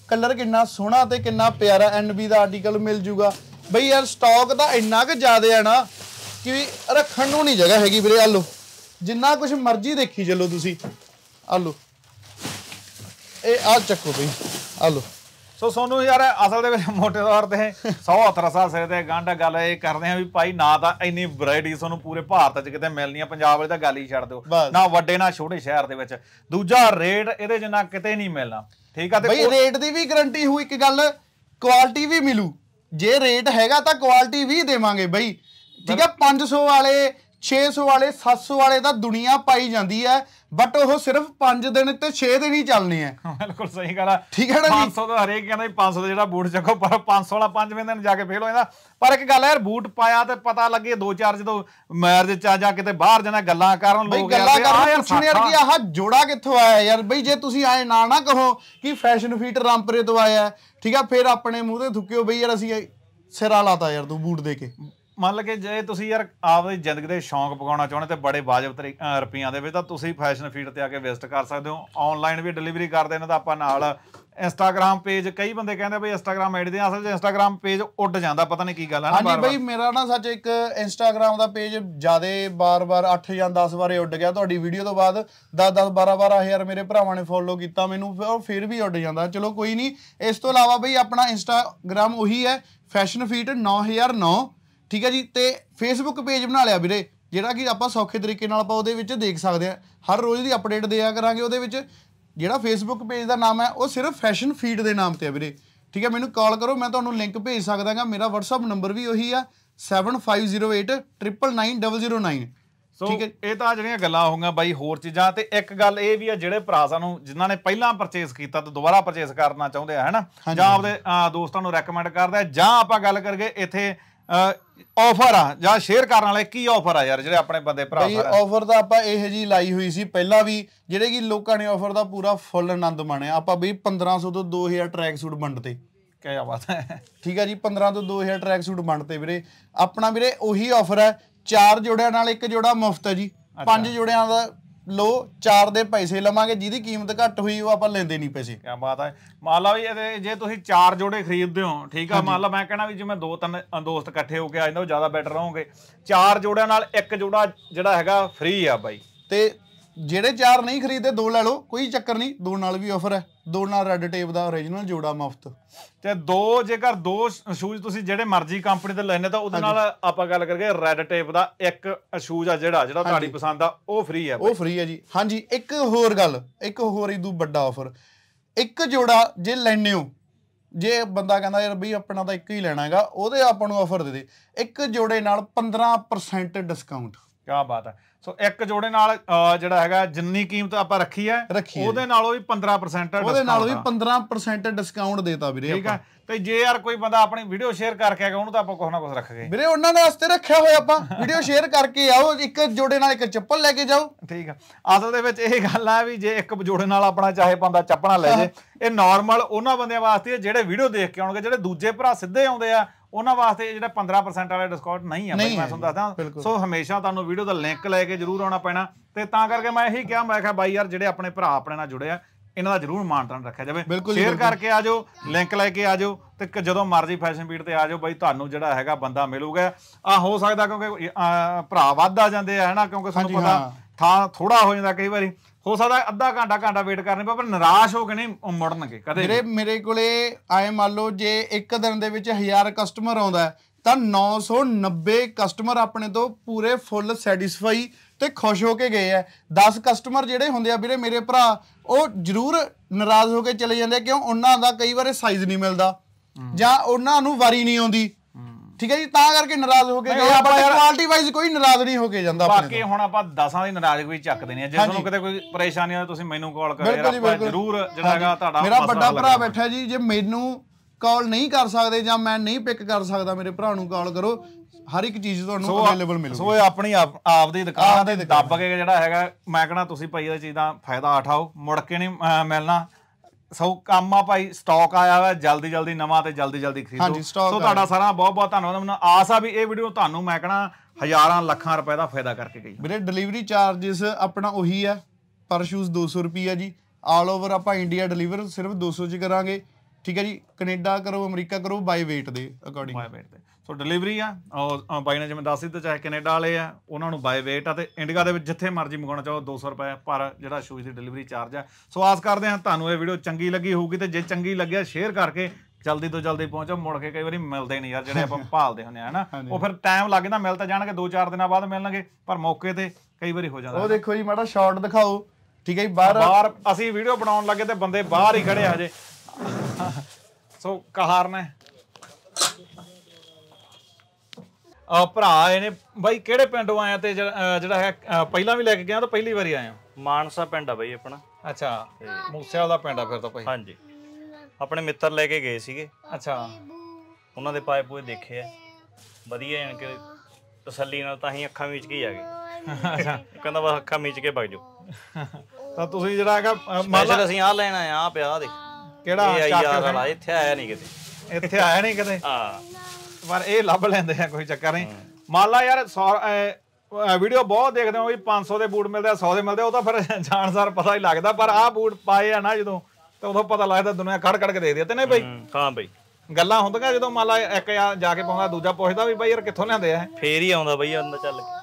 ਕਲਰ ਕਿੰਨਾ ਸੋਹਣਾ ਤੇ ਕਿੰਨਾ ਪਿਆਰਾ ਐਨਬੀ ਦਾ ਆਰਟੀਕਲ ਮਿਲ ਜੂਗਾ ਬਈ ਯਾਰ ਸਟਾਕ ਤਾਂ ਇੰਨਾ ਕੁ ਜ਼ਿਆਦਾ ਹੈ ਨਾ ਕਿ ਰੱਖਣ ਨੂੰ ਨਹੀਂ ਜਗ੍ਹਾ ਹੈਗੀ ਵੀਰੇ ਆ ਲੋ ਜਿੰਨਾ ਕੁਝ ਮਰਜ਼ੀ ਦੇਖੀ ਚੱਲੋ ਤੁਸੀਂ ਆ ਲੋ ਇਹ ਆ ਚੱਕੋ ਬਈ ਆ ਲੋ ਸੋ ਸੋਨੂੰ ਯਾਰ ਅਸਲ ਦੇ ਵਿੱਚ ਮੋਟੇ ਤੌਰ ਤੇ 100 ਸਾਲ ਸਿਰ ਦੇ ਗੰਢ ਗੱਲ ਇਹ ਕਰਦੇ ਆ ਵੀ ਭਾਈ ਨਾ ਤਾਂ ਇੰਨੀ ਵੈਰਾਈਟੀ ਤੁਹਾਨੂੰ ਪੂਰੇ ਭਾਰਤ 'ਚ ਕਿਤੇ ਮਿਲਣੀ ਆ ਪੰਜਾਬ ਵਾਲੇ ਤਾਂ ਗੱਲ ਹੀ ਛੱਡ ਦਿਓ ਨਾ ਵੱਡੇ ਨਾ ਛੋਟੇ ਸ਼ਹਿਰ ਦੇ ਵਿੱਚ ਦੂਜਾ ਰੇਟ ਇਹਦੇ ਜਿੰਨਾ ਕਿਤੇ ਨਹੀਂ ਮਿਲਣਾ ਠੀਕ ਆ ਤੇ ਭਾਈ ਰੇਟ ਦੀ ਵੀ ਗਰੰਟੀ ਹੋਈ ਇੱਕ ਗੱਲ ਕੁਆਲਿਟੀ ਵੀ ਮਿਲੂ ਜੇ ਰੇਟ ਹੈਗਾ ਤਾਂ ਕੁਆਲਿਟੀ ਵੀ ਦੇਵਾਂਗੇ ਭਾਈ ਠੀਕ ਆ 500 ਵਾਲੇ 600 ਵਾਲੇ 700 ਵਾਲੇ ਦਾ ਦੁਨੀਆ ਪਾਈ ਜਾਂਦੀ ਹੈ ਬਟ ਉਹ ਸਿਰਫ 5 ਦਿਨ ਤੇ 6 ਦਿਨ ਹੀ ਚੱਲਨੇ ਆ ਬਿਲਕੁਲ ਸਹੀ ਗੱਲ ਆ ਠੀਕ ਹੈ ਨਾ ਜੀ 500 ਦਾ ਹਰੇਕ ਕਹਿੰਦਾ 500 ਦਾ ਜਿਹੜਾ ਬੂਟ ਚੱਕੋ ਪਰ 500 ਵਾਲਾ 5ਵੇਂ ਦਿਨ ਜਾ ਕੇ ਫੇਲ ਹੋ ਜਾਂਦਾ ਪਰ ਇੱਕ ਗੱਲ ਆ ਯਾਰ ਬੂਟ ਪਾਇਆ ਤੇ ਪਤਾ ਲੱਗੇ 2-4 ਜਦੋਂ ਮੈਰਜ ਚ ਆ ਜਾ ਕਿਤੇ ਬਾਹਰ ਜਾਣਾ ਗੱਲਾਂ ਕਰਨ ਲੋਕ ਗੱਲਾਂ ਕਰਨ ਪੁੱਛਣ ਯਾਰ ਕਿ ਆਹ ਜੋੜਾ ਕਿੱਥੋਂ ਆਇਆ ਯਾਰ ਬਈ ਜੇ ਤੁਸੀਂ ਆਏ ਨਾ ਨਾ ਕਹੋ ਕਿ ਫੈਸ਼ਨ ਫੀਟ ਰਾਮਪਰੇ ਤੋਂ ਆਇਆ ਠੀਕ ਆ ਫੇਰ ਆਪਣੇ ਮੂੰਹ ਤੇ ਥੁੱਕਿਓ ਬਈ ਯਾਰ ਅਸੀਂ ਸਿਰਾਂ ਲਾਤਾ ਯਾਰ ਤੂੰ ਬੂਟ ਦੇ ਕੇ ਮੰਨ ਲਗੇ ਜੇ ਤੁਸੀਂ ਯਾਰ ਆਪਦੀ ਜ਼ਿੰਦਗੀ ਦੇ ਸ਼ੌਂਕ ਪਕਾਉਣਾ ਚਾਹੁੰਦੇ ਤੇ ਬੜੇ ਵਾਜਬ ਰੁਪਈਆਂ ਦੇ ਵਿੱਚ ਤਾਂ ਤੁਸੀਂ ਫੈਸ਼ਨ ਫੀਡ ਤੇ ਆ ਕੇ ਵਿਜ਼ਿਟ ਕਰ ਸਕਦੇ ਹੋ ਆਨਲਾਈਨ ਵੀ ਡਿਲੀਵਰੀ ਕਰਦੇ ਨੇ ਤਾਂ ਆਪਾਂ ਨਾਲ ਇੰਸਟਾਗ੍ਰam ਪੇਜ ਕਈ ਬੰਦੇ ਕਹਿੰਦੇ ਬਈ ਇੰਸਟਾਗ੍ਰam ਐਡ ਦੇ ਅਸਲ 'ਚ ਇੰਸਟਾਗ੍ਰam ਪੇਜ ਉੱਡ ਜਾਂਦਾ ਪਤਾ ਨਹੀਂ ਕੀ ਗੱਲ ਹੈ ਨਾ ਹਾਂਜੀ ਬਈ ਮੇਰਾ ਨਾ ਸੱਚ ਇੱਕ ਇੰਸਟਾਗ੍ਰam ਦਾ ਪੇਜ ਜਾਦੇ ਬਾਰ-ਬਾਰ 8 ਜਾਂ 10 ਵਾਰੇ ਉੱਡ ਗਿਆ ਤੁਹਾਡੀ ਵੀਡੀਓ ਤੋਂ ਬਾਅਦ 10-10 12-12000 ਮੇਰੇ ਭਰਾਵਾਂ ਨੇ ਫੋਲੋ ਕੀਤਾ ਮੈਨੂੰ ਫਿਰ ਵੀ ਉੱਡ ਜਾਂਦਾ ਚਲੋ ਕੋਈ ਨਹੀਂ ਇਸ ਤੋਂ ਇਲਾਵਾ ਬਈ ਆਪਣਾ ਇੰਸਟਾਗ੍ਰam ਉਹੀ ਹੈ ਫੈਸ਼ਨ ਫੀਟ 9009 ਠੀਕ ਹੈ ਜੀ ਤੇ ਫੇਸਬੁੱਕ ਪੇਜ ਬਣਾ ਲਿਆ ਵੀਰੇ ਜਿਹੜਾ ਕਿ ਆਪਾਂ ਸੌਖੇ ਤਰੀਕੇ ਨਾਲ ਆਪਾਂ ਉਹਦੇ ਵਿੱਚ ਦੇਖ ਸਕਦੇ ਆ ਹਰ ਰੋਜ਼ ਦੀ ਅਪਡੇਟ ਦਿਆ ਕਰਾਂਗੇ ਉਹਦੇ ਵਿੱਚ ਜਿਹੜਾ ਫੇਸਬੁੱਕ ਪੇਜ ਦਾ ਨਾਮ ਹੈ ਉਹ ਸਿਰਫ ਫੈਸ਼ਨ ਫੀਡ ਦੇ ਨਾਮ ਤੇ ਆ ਵੀਰੇ ਠੀਕ ਹੈ ਮੈਨੂੰ ਕਾਲ ਕਰੋ ਮੈਂ ਤੁਹਾਨੂੰ ਲਿੰਕ ਭੇਜ ਸਕਦਾਗਾ ਮੇਰਾ WhatsApp ਨੰਬਰ ਵੀ ਉਹੀ ਆ 99009 ਸੋ ਇਹ ਤਾਂ ਜਿਹੜੀਆਂ ਗੱਲਾਂ ਹੋਗੀਆਂ ਬਾਈ ਹੋਰ ਚੀਜ਼ਾਂ ਤੇ ਇੱਕ ਗੱਲ ਇਹ ਵੀ ਆ ਜਿਹੜੇ ਭਰਾ ਸਾਨੂੰ ਜਿਨ੍ਹਾਂ ਨੇ ਪਹਿਲਾਂ ਪਰਚੇਸ ਕੀਤਾ ਤੇ ਦੁਬਾਰਾ ਪਰਚੇਸ ਕਰਨਾ ਚਾਹੁੰਦੇ ਆ ਹੈਨਾ ਜਾਂ ਆਪਦੇ ਦੋਸਤਾਂ ਨੂੰ ਰეკਮੈਂਡ ਕਰਦਾ ਜਾਂ ਆਪਾਂ ਗੱਲ ਕਰਗੇ ਇੱਥੇ ਆਫਰ ਆ ਜਾਂ ਸ਼ੇਅਰ ਕਰਨ ਵਾਲੇ ਕੀ ਆਫਰ ਆ ਯਾਰ ਜਿਹੜੇ ਆਪਣੇ ਬੰਦੇ ਭਰਾ ਬਈ ਆਫਰ ਤਾਂ ਆਪਾਂ ਇਹ ਜੀ ਲਾਈ ਹੋਈ ਸੀ ਪਹਿਲਾਂ ਵੀ ਜਿਹੜੇ ਕਿ ਲੋਕਾਂ ਨੇ ਆਫਰ ਦਾ ਪੂਰਾ ਫੁੱਲ ਆਨੰਦ ਮਾਣਿਆ ਆਪਾਂ ਵੀ 1500 ਤੋਂ 2000 ਟਰੈਕ ਸੂਟ ਵੰਡਤੇ ਕਿਆ ਬਾਤ ਹੈ ਠੀਕ ਹੈ ਜੀ 15 ਤੋਂ 2000 ਟਰੈਕ ਸੂਟ ਵੰਡਤੇ ਵੀਰੇ ਆਪਣਾ ਵੀਰੇ ਉਹੀ ਆਫਰ ਹੈ ਚਾਰ ਜੋੜਿਆਂ ਨਾਲ ਇੱਕ ਜੋੜਾ ਮੁਫਤ ਹੈ ਜੀ ਪੰਜ ਜੋੜਿਆਂ ਦਾ ਲੋ ਚਾਰ ਦੇ ਪੈਸੇ ਲਵਾਂਗੇ ਜਿਹਦੀ ਕੀਮਤ ਘੱਟ ਹੋਈ ਉਹ ਆਪਾਂ ਲੈਂਦੇ ਨਹੀਂ ਪੈਸੇ ਕੀ ਬਾਤ ਹੈ ਮੰਨ ਲਾ ਵੀ ਜੇ ਤੁਸੀਂ ਚਾਰ ਜੋੜੇ ਖਰੀਦਦੇ ਹੋ ਠੀਕ ਆ ਮੰਨ ਲਾ ਮੈਂ ਕਹਿੰਦਾ ਵੀ ਜਿਵੇਂ ਦੋ ਤਿੰਨ ਦੋਸਤ ਇਕੱਠੇ ਹੋ ਕੇ ਆ ਜਾਂਦੇ ਉਹ ਜ਼ਿਆਦਾ ਬੈਟਰ ਰਹੋਗੇ ਚਾਰ ਜੋੜਿਆਂ ਨਾਲ ਇੱਕ ਜੋੜਾ ਜਿਹੜਾ ਹੈਗਾ ਫ੍ਰੀ ਆ ਬਾਈ ਤੇ ਜਿਹੜੇ ਚਾਰ ਨਹੀਂ ਖਰੀਦੇ ਦੋ ਲੈ ਲਓ ਕੋਈ ਚੱਕਰ ਨਹੀਂ ਦੋ ਨਾਲ ਵੀ ਆਫਰ ਹੈ ਦੋ ਨਾਲ ਰੈੱਡ ਟੇਪ ਦਾ origignal ਜੋੜਾ ਮੁਫਤ ਤੇ ਦੋ ਜੇਕਰ ਦੋ ਸ਼ੂਜ਼ ਤੁਸੀਂ ਜਿਹੜੇ ਮਰਜ਼ੀ ਕੰਪਨੀ ਦੇ ਲੈਣੇ ਤਾਂ ਉਹਦੇ ਨਾਲ ਆਪਾਂ ਗੱਲ ਕਰਕੇ ਰੈੱਡ ਟੇਪ ਦਾ ਇੱਕ ਸ਼ੂਜ਼ ਆ ਜਿਹੜਾ ਜਿਹੜਾ ਤੁਹਾਡੀ ਪਸੰਦ ਆ ਉਹ ਫ੍ਰੀ ਹੈ ਉਹ ਫ੍ਰੀ ਹੈ ਜੀ ਹਾਂਜੀ ਇੱਕ ਹੋਰ ਗੱਲ ਇੱਕ ਹੋਰ ਇਦੂ ਵੱਡਾ ਆਫਰ ਇੱਕ ਜੋੜਾ ਜੇ ਲੈਣੇ ਹੋ ਜੇ ਬੰਦਾ ਕਹਿੰਦਾ ਯਾਰ ਬਈ ਆਪਣਾ ਤਾਂ ਇੱਕ ਹੀ ਲੈਣਾ ਹੈਗਾ ਉਹਦੇ ਆਪਾਂ ਨੂੰ ਆਫਰ ਦੇ ਦੇ ਇੱਕ ਜੋੜੇ ਨਾਲ 15% ਡਿਸਕਾਊਂਟ ਕਿਆ ਬਾਤ ਹੈ ਸੋ ਇੱਕ ਜੋੜੇ ਨਾਲ ਜਿਹੜਾ ਹੈਗਾ ਜਿੰਨੀ ਕੀਮਤ ਆਪਾਂ ਰੱਖੀ ਹੈ ਉਹਦੇ ਨਾਲੋਂ ਵੀ 15% ਉਹਦੇ ਨਾਲੋਂ ਵੀ 15% ਡਿਸਕਾਊਂਟ ਦੇਤਾ ਵੀਰੇ ਠੀਕ ਹੈ ਤੇ ਜੇ ਯਾਰ ਕੋਈ ਬੰਦਾ ਆਪਣੀ ਵੀਡੀਓ ਸ਼ੇਅਰ ਕਰਕੇ ਆਗਾ ਉਹਨੂੰ ਤਾਂ ਆਪਾਂ ਕੁਝ ਨਾ ਕੁਝ ਰੱਖ ਗਏ ਵੀਰੇ ਉਹਨਾਂ ਦੇ ਵਾਸਤੇ ਰੱਖਿਆ ਹੋਇਆ ਆਪਾਂ ਵੀਡੀਓ ਸ਼ੇਅਰ ਕਰਕੇ ਆਓ ਇੱਕ ਜੋੜੇ ਨਾਲ ਇੱਕ ਚੱਪਲ ਲੈ ਕੇ ਜਾਓ ਠੀਕ ਆ ਅਸਲ ਦੇ ਵਿੱਚ ਇਹ ਗੱਲ ਆ ਵੀ ਜੇ ਇੱਕ ਜੋੜੇ ਨਾਲ ਆਪਣਾ ਚਾਹੇ ਬੰਦਾ ਚੱਪਣਾ ਲੈ ਜੇ ਇਹ ਨਾਰਮਲ ਉਹਨਾਂ ਬੰਦਿਆਂ ਵਾਸਤੇ ਜਿਹੜੇ ਵੀਡੀਓ ਦੇਖ ਕੇ ਆਉਣਗੇ ਜਿਹੜੇ ਦੂਜੇ ਭਰਾ ਸਿੱਧੇ ਆਉਂਦੇ ਆ ਉਹਨਾਂ ਵਾਸਤੇ ਜਿਹੜਾ 15% ਵਾਲਾ ਡਿਸਕਾਊਂਟ ਨਹੀਂ ਆ ਮੈਂ ਤੁਹਾਨੂੰ ਦੱਸਦਾ ਸੋ ਹਮੇਸ਼ਾ ਤੁਹਾਨੂੰ ਵੀਡੀਓ ਦਾ ਲਿੰਕ ਲੈ ਕੇ ਜਰੂਰ ਆਉਣਾ ਪੈਣਾ ਤੇ ਤਾਂ ਕਰਕੇ ਮੈਂ ਇਹੀ ਕਿਹਾ ਮੈਂ ਕਿਹਾ ਬਾਈ ਯਾਰ ਜਿਹੜੇ ਆਪਣੇ ਭਰਾ ਆਪਣੇ ਨਾਲ ਜੁੜੇ ਆ ਇਹਨਾਂ ਦਾ ਜਰੂਰ ਮਾਨਤਾਨ ਰੱਖਿਆ ਜਾਵੇ ਸ਼ੇਅਰ ਕਰਕੇ ਆਜੋ ਲਿੰਕ ਲੈ ਕੇ ਆਜੋ ਤੇ ਜਦੋਂ ਮਰਜ਼ੀ ਫੈਸ਼ਨ ਬੀਟ ਤੇ ਆਜੋ ਬਾਈ ਤੁਹਾਨੂੰ ਜਿਹੜਾ ਹੈਗਾ ਬੰਦਾ ਮਿਲੂਗਾ ਆ ਹੋ ਸਕਦਾ ਕਿਉਂਕਿ ਭਰਾ ਵੱਧ ਆ ਜਾਂਦੇ ਆ ਹਨਾ ਕਿਉਂਕਿ ਤੁਹਾਨੂੰ ਪਤਾ ਥਾਂ ਥੋੜਾ ਹੋ ਜਾਂਦਾ ਕਈ ਵਾਰੀ ਹੋ ਸਕਦਾ ਅੱਧਾ ਘੰਟਾ ਘੰਟਾ ਵੇਟ ਕਰਨੇ ਪਰ ਨਿਰਾਸ਼ ਹੋ ਕੇ ਨਹੀਂ ਮੁੜਨਗੇ ਕਦੇ ਮੇਰੇ ਮੇਰੇ ਕੋਲੇ ਆਏ ਮੰਨ ਲਓ ਜੇ ਇੱਕ ਦਿਨ ਦੇ ਵਿੱਚ 1000 ਕਸਟਮਰ ਆਉਂਦਾ ਤਾਂ 990 ਕਸਟਮਰ ਆਪਣੇ ਤੋਂ ਪੂਰੇ ਫੁੱਲ ਸੈਟੀਸਫਾਈ ਤੇ ਖੁਸ਼ ਹੋ ਕੇ ਗਏ ਆ 10 ਕਸਟਮਰ ਜਿਹੜੇ ਹੁੰਦੇ ਆ ਵੀਰੇ ਮੇਰੇ ਭਰਾ ਉਹ ਜ਼ਰੂਰ ਨਾਰਾਜ਼ ਹੋ ਕੇ ਚਲੇ ਜਾਂਦੇ ਕਿਉਂ ਉਹਨਾਂ ਦਾ ਕਈ ਵਾਰੇ ਸਾਈਜ਼ ਨਹੀਂ ਮਿਲਦਾ ਜਾਂ ਉਹਨਾਂ ਨੂੰ ਵਾਰੀ ਨਹੀਂ ਆਉਂਦੀ ਠੀਕ ਹੈ ਜੀ ਤਾਂ ਕਰਕੇ ਨਾਰਾਜ਼ ਹੋ ਕੇ ਜਾਂਦਾ ਆਪਾਂ ਕੁਆਲਿਟੀ ਵਾਈਜ਼ ਕੋਈ ਨਾਰਾਜ਼ ਨਹੀਂ ਹੋ ਕੇ ਜਾਂਦਾ ਆਪਣੇ ਬਾਕੀ ਹੁਣ ਆਪਾਂ 10ਾਂ ਦੀ ਨਾਰਾਜ਼ ਵੀ ਚੱਕ ਦੇਣੀ ਹੈ ਜੇ ਤੁਹਾਨੂੰ ਕਿਤੇ ਕੋਈ ਪਰੇਸ਼ਾਨੀ ਹੋਵੇ ਤੁਸੀਂ ਮੈਨੂੰ ਕਾਲ ਕਰਿਓ ਆਪਾਂ ਜ਼ਰੂਰ ਜਿਹੜਾ ਹੈਗਾ ਤੁਹਾਡਾ ਮੇਰਾ ਵੱਡਾ ਭਰਾ ਬੈਠਾ ਜੀ ਜੇ ਮੈਨੂੰ ਕਾਲ ਨਹੀਂ ਕਰ ਸਕਦੇ ਜਾਂ ਮੈਂ ਨਹੀਂ ਪਿਕ ਕਰ ਸਕਦਾ ਮੇਰੇ ਭਰਾ ਨੂੰ ਕਾਲ ਕਰੋ ਹਰ ਇੱਕ ਚੀਜ਼ ਤੁਹਾਨੂੰ ਅਵੇਲੇਬਲ ਮਿਲੂਗੀ ਸੋ ਇਹ ਆਪਣੀ ਆਪ ਦੀ ਦੁਕਾਨ ਦੱਬ ਕੇ ਜਿਹੜਾ ਹੈਗਾ ਮੈਂ ਕਹਣਾ ਤੁਸੀਂ ਭਾਈ ਇਹ ਚੀਜ਼ ਦਾ ਫਾਇਦਾ ਉਠਾਓ ਮੁੜ ਕੇ ਨਹੀਂ ਮਿਲਣਾ ਸੋ ਕੰਮ ਆ ਭਾਈ ਸਟਾਕ ਆਇਆ ਹੋਇਆ ਜਲਦੀ ਜਲਦੀ ਨਵਾਂ ਤੇ ਜਲਦੀ ਜਲਦੀ ਖਰੀਦੋ ਸੋ ਤੁਹਾਡਾ ਸਾਰਾ ਬਹੁਤ ਬਹੁਤ ਧੰਨਵਾਦ ਮੈਨੂੰ ਆਸ ਆ ਵੀ ਇਹ ਵੀਡੀਓ ਤੁਹਾਨੂੰ ਮੈਂ ਕਹਣਾ ਹਜ਼ਾਰਾਂ ਲੱਖਾਂ ਰੁਪਏ ਦਾ ਫਾਇਦਾ ਕਰਕੇ ਗਈ ਵੀਰੇ ਡਿਲੀਵਰੀ ਚਾਰजेस ਆਪਣਾ ਉਹੀ ਆ ਪਰ ਸ਼ੂਜ਼ 200 ਰੁਪਏ ਜੀ ਆਲ ਓਵਰ ਆਪਾਂ ਇੰਡੀਆ ਡਿਲੀਵਰ ਸਿਰਫ 200 ਚ ਕਰਾਂਗੇ ਠੀਕ ਹੈ ਜੀ ਕੈਨੇਡਾ ਕਰੋ ਅਮਰੀਕਾ ਕਰੋ ਬਾਈ weight ਦੇ ਅਕੋਰਡਿੰਗ ਬਾਈ weight ਦੇ ਸੋ ਡਿਲੀਵਰੀ ਆ ਔਰ ਬਾਈ ਨੇ ਜਿਵੇਂ ਦੱਸ ਦਿੱਤਾ ਚਾਹੇ ਕੈਨੇਡਾ ਵਾਲੇ ਆ ਉਹਨਾਂ ਨੂੰ ਬਾਈ ਵੇਟ ਆ ਤੇ ਇੰਡੀਆ ਦੇ ਵਿੱਚ ਜਿੱਥੇ ਮਰਜ਼ੀ ਮੰਗਾਉਣਾ ਚਾਹੋ 200 ਰੁਪਏ ਪਰ ਜਿਹੜਾ ਸ਼ੂਜ਼ ਦੀ ਡਿਲੀਵਰੀ ਚਾਰਜ ਆ ਸੋ ਆਸ ਕਰਦੇ ਹਾਂ ਤੁਹਾਨੂੰ ਇਹ ਵੀਡੀਓ ਚੰਗੀ ਲੱਗੀ ਹੋਊਗੀ ਤੇ ਜੇ ਚੰਗੀ ਲੱਗਿਆ ਸ਼ੇਅਰ ਕਰਕੇ ਜਲਦੀ ਤੋਂ ਜਲਦੀ ਪਹੁੰਚੋ ਮੁੜ ਕੇ ਕਈ ਵਾਰੀ ਮਿਲਦੇ ਨਹੀਂ ਯਾਰ ਜਿਹੜੇ ਆਪਾਂ ਭਾਲਦੇ ਹੁੰਦੇ ਆ ਹਨਾ ਉਹ ਫਿਰ ਟਾਈਮ ਲੱਗ ਜਾਂਦਾ ਮਿਲ ਤਾਂ ਜਾਣਗੇ 2-4 ਦਿਨਾਂ ਬਾਅਦ ਮਿਲਣਗੇ ਪਰ ਮੌਕੇ ਤੇ ਕਈ ਵਾਰੀ ਹੋ ਜਾਂਦਾ ਉਹ ਦੇਖੋ ਜੀ ਮਾੜਾ ਸ਼ਾਰਟ ਦਿਖਾਓ ਠੀਕ ਹੈ ਜੀ ਬਾਹਰ ਬਾਹਰ ਅਸੀਂ ਵੀਡੀਓ ਬਣਾਉਣ ਲੱਗੇ ਤੇ ਬੰਦੇ ਬਾਹਰ ਹੀ ਖੜੇ ਆ ਜੇ ਸੋ ਕਹਾਰਨਾ ਭਰਾ ਆਏ ਨੇ ਬਾਈ ਕਿਹੜੇ ਪਿੰਡੋਂ ਆਇਆ ਤੇ ਜਿਹੜਾ ਹੈ ਪਹਿਲਾਂ ਵੀ ਲੈ ਕੇ ਗਿਆ ਤਾਂ ਪਹਿਲੀ ਵਾਰੀ ਆਇਆ ਮਾਨਸਾ ਪਿੰਡ ਆ ਬਾਈ ਆਪਣਾ ਅੱਛਾ ਮੂਸੇ ਦਾ ਪਿੰਡ ਆ ਫਿਰ ਤਾਂ ਭਾਈ ਹਾਂਜੀ ਆਪਣੇ ਮਿੱਤਰ ਲੈ ਕੇ ਗਏ ਸੀਗੇ ਅੱਛਾ ਉਹਨਾਂ ਦੇ ਪਾਏ ਪੂਏ ਦੇਖੇ ਆ ਵਧੀਆ ਜਾਨ ਕਿ ਤਸੱਲੀ ਨਾਲ ਤਾਂ ਹੀ ਅੱਖਾਂ ਵਿੱਚ ਕੀ ਆ ਗਏ ਅੱਛਾ ਕਹਿੰਦਾ ਬਸ ਅੱਖਾਂ ਮੀਚ ਕੇ ਵਗ ਜਾਓ ਤਾਂ ਤੁਸੀਂ ਜਿਹੜਾ ਹੈਗਾ ਮਾਲਾ ਅਸੀਂ ਆ ਲੈਣਾ ਆ ਆ ਪਿਆ ਦੇ ਕਿਹੜਾ ਚਾਕਰ ਵਾਲਾ ਇੱਥੇ ਆਇਆ ਨਹੀਂ ਕਿਤੇ ਇੱਥੇ ਆਇਆ ਨਹੀਂ ਕਿਤੇ ਹਾਂ ਪਰ ਇਹ ਲੱਭ ਲੈਂਦੇ ਆ ਕੋਈ ਚੱਕਰ ਨਹੀਂ ਮੰਨ ਲਾ ਯਾਰ 100 ਵੀਡੀਓ ਬਹੁਤ ਦੇਖਦੇ ਹਾਂ ਵੀ 500 ਦੇ ਬੂਟ ਮਿਲਦੇ ਆ 100 ਦੇ ਮਿਲਦੇ ਉਹ ਤਾਂ ਫਿਰ ਜਾਣਸਾਰ ਪਤਾ ਹੀ ਲੱਗਦਾ ਪਰ ਆਹ ਬੂਟ ਪਾਏ ਆ ਨਾ ਜਦੋਂ ਤਾਂ ਉਦੋਂ ਪਤਾ ਲੱਗਦਾ ਦੁਨੀਆ ਖੜ ਖੜ ਕੇ ਦੇਖਦੀ ਆ ਤੇ ਨਹੀਂ ਬਈ ਹਾਂ ਬਈ ਗੱਲਾਂ ਹੁੰਦੀਆਂ ਜਦੋਂ ਮੰਨ ਲਾ ਇੱਕ ਜਾ ਕੇ ਪਾਉਂਦਾ ਦੂਜਾ ਪੁੱਛਦਾ ਵੀ ਬਈ ਯਾਰ ਕਿੱਥੋਂ ਲਿਆਂਦੇ ਆ ਫੇਰ ਹੀ ਆਉਂਦਾ ਬਈ ਅੰਦਰ ਚੱਲ ਕੇ